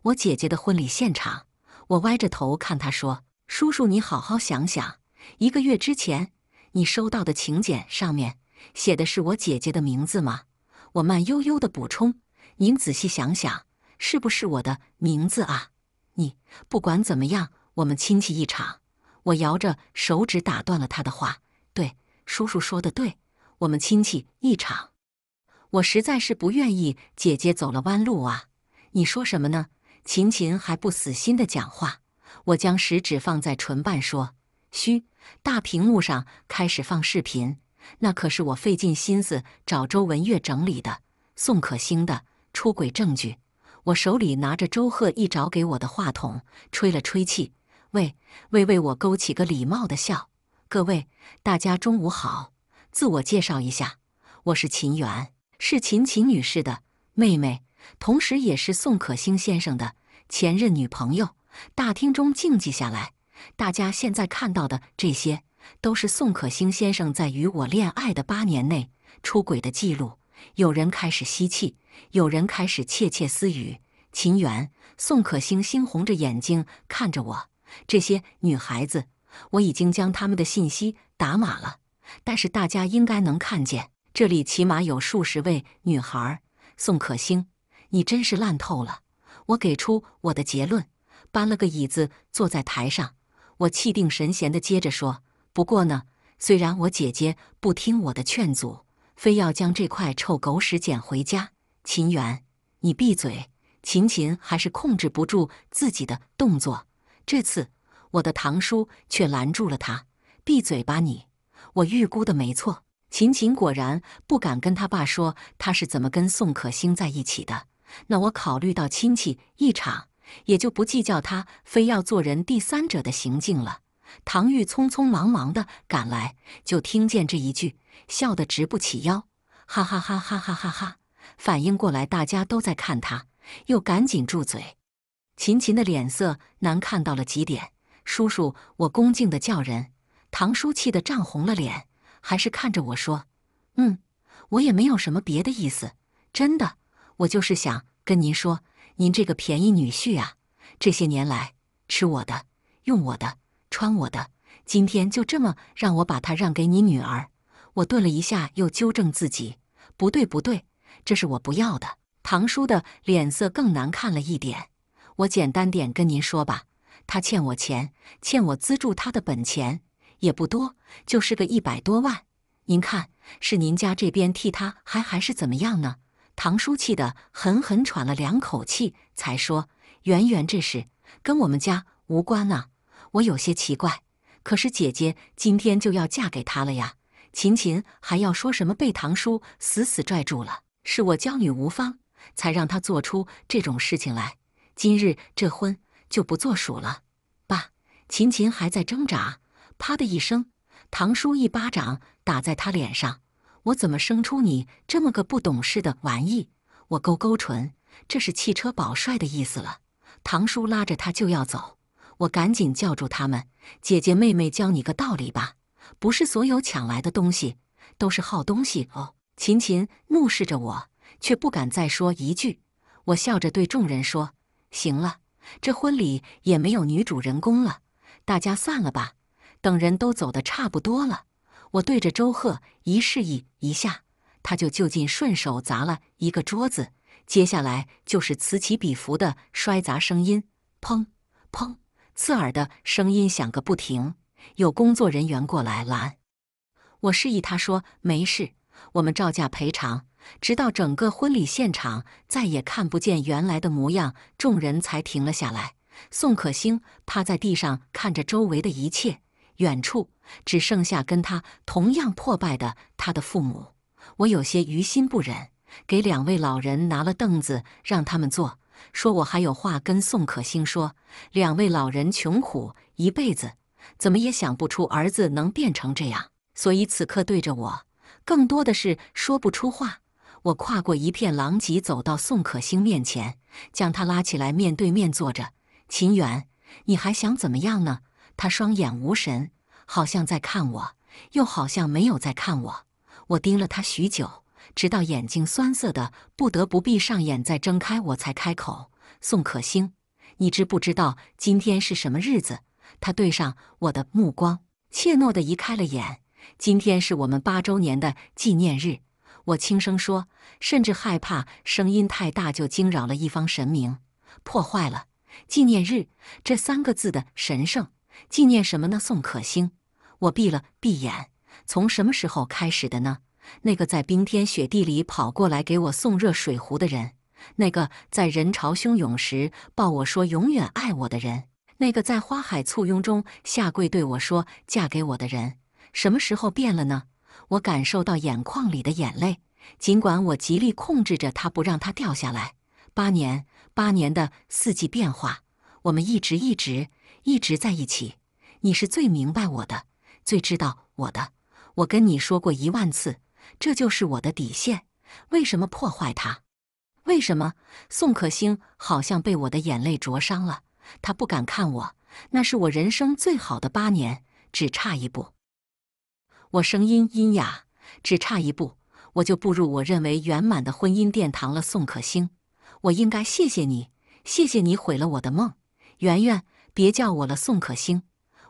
我姐姐的婚礼现场。我歪着头看他说：“叔叔，你好好想想，一个月之前你收到的请柬上面写的是我姐姐的名字吗？”我慢悠悠的补充：“您仔细想想，是不是我的名字啊？你不管怎么样。”我们亲戚一场，我摇着手指打断了他的话。对，叔叔说的对，我们亲戚一场。我实在是不愿意姐姐走了弯路啊！你说什么呢？琴琴还不死心的讲话。我将食指放在唇瓣说：“嘘。”大屏幕上开始放视频，那可是我费尽心思找周文月整理的宋可星的出轨证据。我手里拿着周贺一找给我的话筒，吹了吹气。喂为为我勾起个礼貌的笑，各位大家中午好，自我介绍一下，我是秦源，是秦琴女士的妹妹，同时也是宋可星先生的前任女朋友。大厅中静寂下来，大家现在看到的这些，都是宋可星先生在与我恋爱的八年内出轨的记录。有人开始吸气，有人开始窃窃私语。秦源，宋可星猩红着眼睛看着我。这些女孩子，我已经将他们的信息打码了，但是大家应该能看见，这里起码有数十位女孩。宋可星，你真是烂透了！我给出我的结论，搬了个椅子坐在台上，我气定神闲的接着说。不过呢，虽然我姐姐不听我的劝阻，非要将这块臭狗屎捡回家。秦源，你闭嘴！秦琴还是控制不住自己的动作。这次，我的堂叔却拦住了他：“闭嘴吧，你！我预估的没错，秦琴果然不敢跟他爸说他是怎么跟宋可星在一起的。那我考虑到亲戚一场，也就不计较他非要做人第三者的行径了。”唐玉匆匆忙忙的赶来，就听见这一句，笑得直不起腰，哈哈哈哈哈哈哈！反应过来大家都在看他，又赶紧住嘴。秦秦的脸色难看到了极点。叔叔，我恭敬的叫人。唐叔气得涨红了脸，还是看着我说：“嗯，我也没有什么别的意思，真的，我就是想跟您说，您这个便宜女婿啊，这些年来吃我的、用我的、穿我的，今天就这么让我把他让给你女儿？”我顿了一下，又纠正自己：“不对，不对，这是我不要的。”唐叔的脸色更难看了一点。我简单点跟您说吧，他欠我钱，欠我资助他的本钱也不多，就是个一百多万。您看是您家这边替他还还是怎么样呢？唐叔气得狠狠喘了两口气，才说：“圆圆这事跟我们家无关啊！”我有些奇怪，可是姐姐今天就要嫁给他了呀。琴琴还要说什么被唐叔死死拽住了，是我教女无方，才让他做出这种事情来。今日这婚就不作数了，爸，琴琴还在挣扎。啪的一声，唐叔一巴掌打在他脸上。我怎么生出你这么个不懂事的玩意？我勾勾唇，这是汽车保帅的意思了。唐叔拉着他就要走，我赶紧叫住他们：“姐姐妹妹，教你个道理吧，不是所有抢来的东西都是好东西哦。”琴琴怒视着我，却不敢再说一句。我笑着对众人说。行了，这婚礼也没有女主人公了，大家散了吧。等人都走得差不多了，我对着周贺一示意一下，他就就近顺手砸了一个桌子。接下来就是此起彼伏的摔砸声音，砰砰，刺耳的声音响个不停。有工作人员过来拦我，示意他说没事，我们照价赔偿。直到整个婚礼现场再也看不见原来的模样，众人才停了下来。宋可星趴在地上看着周围的一切，远处只剩下跟他同样破败的他的父母。我有些于心不忍，给两位老人拿了凳子让他们坐，说我还有话跟宋可星说。两位老人穷苦一辈子，怎么也想不出儿子能变成这样，所以此刻对着我更多的是说不出话。我跨过一片狼藉，走到宋可星面前，将他拉起来，面对面坐着。秦远，你还想怎么样呢？他双眼无神，好像在看我，又好像没有在看我。我盯了他许久，直到眼睛酸涩的不得不闭上眼，再睁开，我才开口：“宋可星，你知不知道今天是什么日子？”他对上我的目光，怯懦的移开了眼。今天是我们八周年的纪念日。我轻声说，甚至害怕声音太大就惊扰了一方神明，破坏了“纪念日”这三个字的神圣。纪念什么呢？宋可星，我闭了闭眼。从什么时候开始的呢？那个在冰天雪地里跑过来给我送热水壶的人，那个在人潮汹涌时抱我说永远爱我的人，那个在花海簇拥中下跪对我说嫁给我的人，什么时候变了呢？我感受到眼眶里的眼泪，尽管我极力控制着它，不让它掉下来。八年，八年的四季变化，我们一直一直一直在一起。你是最明白我的，最知道我的。我跟你说过一万次，这就是我的底线。为什么破坏它？为什么？宋可星好像被我的眼泪灼伤了，他不敢看我。那是我人生最好的八年，只差一步。我声音阴哑，只差一步，我就步入我认为圆满的婚姻殿堂了。宋可星，我应该谢谢你，谢谢你毁了我的梦。圆圆，别叫我了，宋可星，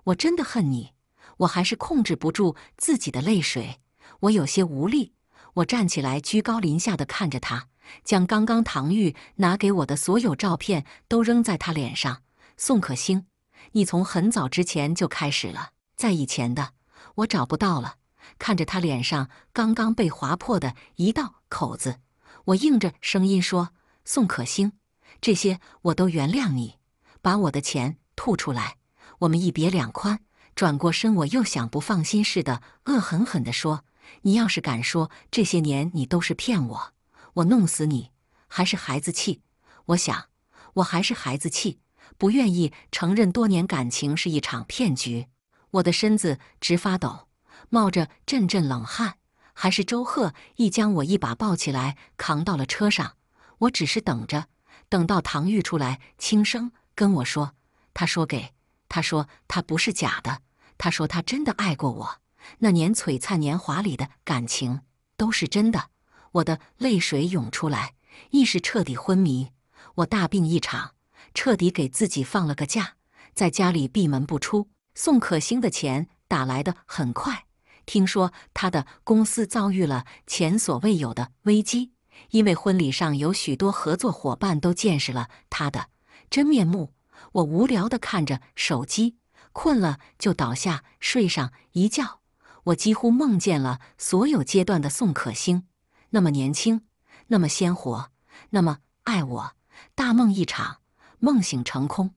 我真的恨你。我还是控制不住自己的泪水，我有些无力。我站起来，居高临下的看着他，将刚刚唐玉拿给我的所有照片都扔在他脸上。宋可星，你从很早之前就开始了，在以前的。我找不到了，看着他脸上刚刚被划破的一道口子，我硬着声音说：“宋可星，这些我都原谅你，把我的钱吐出来，我们一别两宽。”转过身，我又想不放心似的，恶狠狠地说：“你要是敢说这些年你都是骗我，我弄死你！”还是孩子气，我想，我还是孩子气，不愿意承认多年感情是一场骗局。我的身子直发抖，冒着阵阵冷汗，还是周贺一将我一把抱起来，扛到了车上。我只是等着，等到唐玉出来，轻声跟我说：“他说给他说他不是假的，他说他真的爱过我，那年璀璨年华里的感情都是真的。”我的泪水涌出来，意识彻底昏迷。我大病一场，彻底给自己放了个假，在家里闭门不出。宋可兴的钱打来的很快。听说他的公司遭遇了前所未有的危机，因为婚礼上有许多合作伙伴都见识了他的真面目。我无聊地看着手机，困了就倒下睡上一觉。我几乎梦见了所有阶段的宋可兴，那么年轻，那么鲜活，那么爱我。大梦一场，梦醒成空。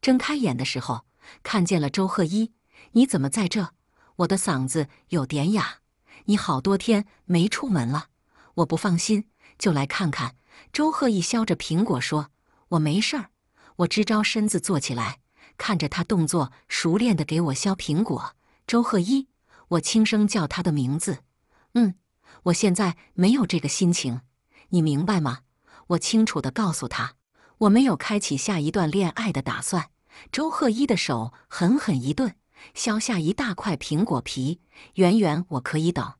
睁开眼的时候。看见了周贺一，你怎么在这？我的嗓子有点哑，你好多天没出门了，我不放心，就来看看。周贺一削着苹果说：“我没事儿。”我支招，身子坐起来，看着他动作熟练的给我削苹果。周贺一，我轻声叫他的名字：“嗯，我现在没有这个心情，你明白吗？”我清楚的告诉他：“我没有开启下一段恋爱的打算。”周鹤一的手狠狠一顿，削下一大块苹果皮。圆圆，我可以等，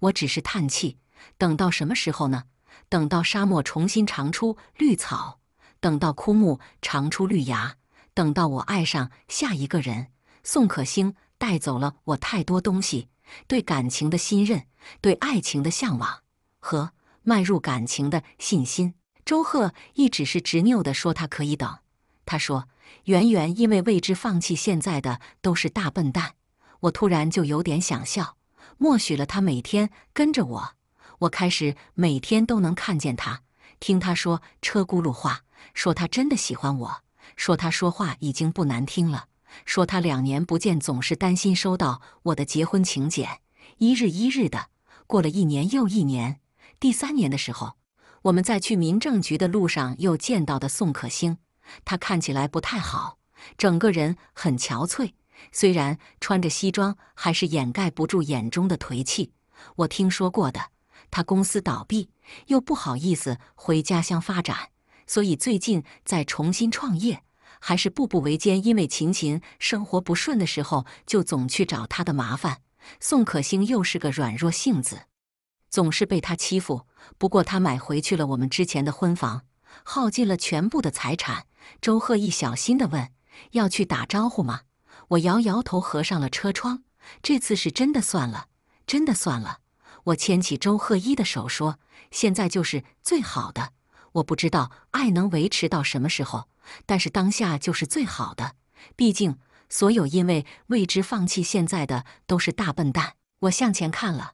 我只是叹气。等到什么时候呢？等到沙漠重新长出绿草，等到枯木长出绿芽，等到我爱上下一个人。宋可星带走了我太多东西：对感情的信任，对爱情的向往和迈入感情的信心。周鹤一只是执拗地说：“他可以等。”他说：“圆圆因为为之放弃现在的都是大笨蛋。”我突然就有点想笑，默许了他每天跟着我。我开始每天都能看见他，听他说车轱辘话，说他真的喜欢我，说他说话已经不难听了，说他两年不见总是担心收到我的结婚请柬。一日一日的过了一年又一年，第三年的时候，我们在去民政局的路上又见到的宋可星。他看起来不太好，整个人很憔悴。虽然穿着西装，还是掩盖不住眼中的颓气。我听说过的，他公司倒闭，又不好意思回家乡发展，所以最近在重新创业，还是步步维艰。因为琴琴生活不顺的时候，就总去找他的麻烦。宋可星又是个软弱性子，总是被他欺负。不过他买回去了我们之前的婚房，耗尽了全部的财产。周贺一小心的问：“要去打招呼吗？”我摇摇头，合上了车窗。这次是真的算了，真的算了。我牵起周贺一的手，说：“现在就是最好的。我不知道爱能维持到什么时候，但是当下就是最好的。毕竟，所有因为未知放弃现在的，都是大笨蛋。”我向前看了。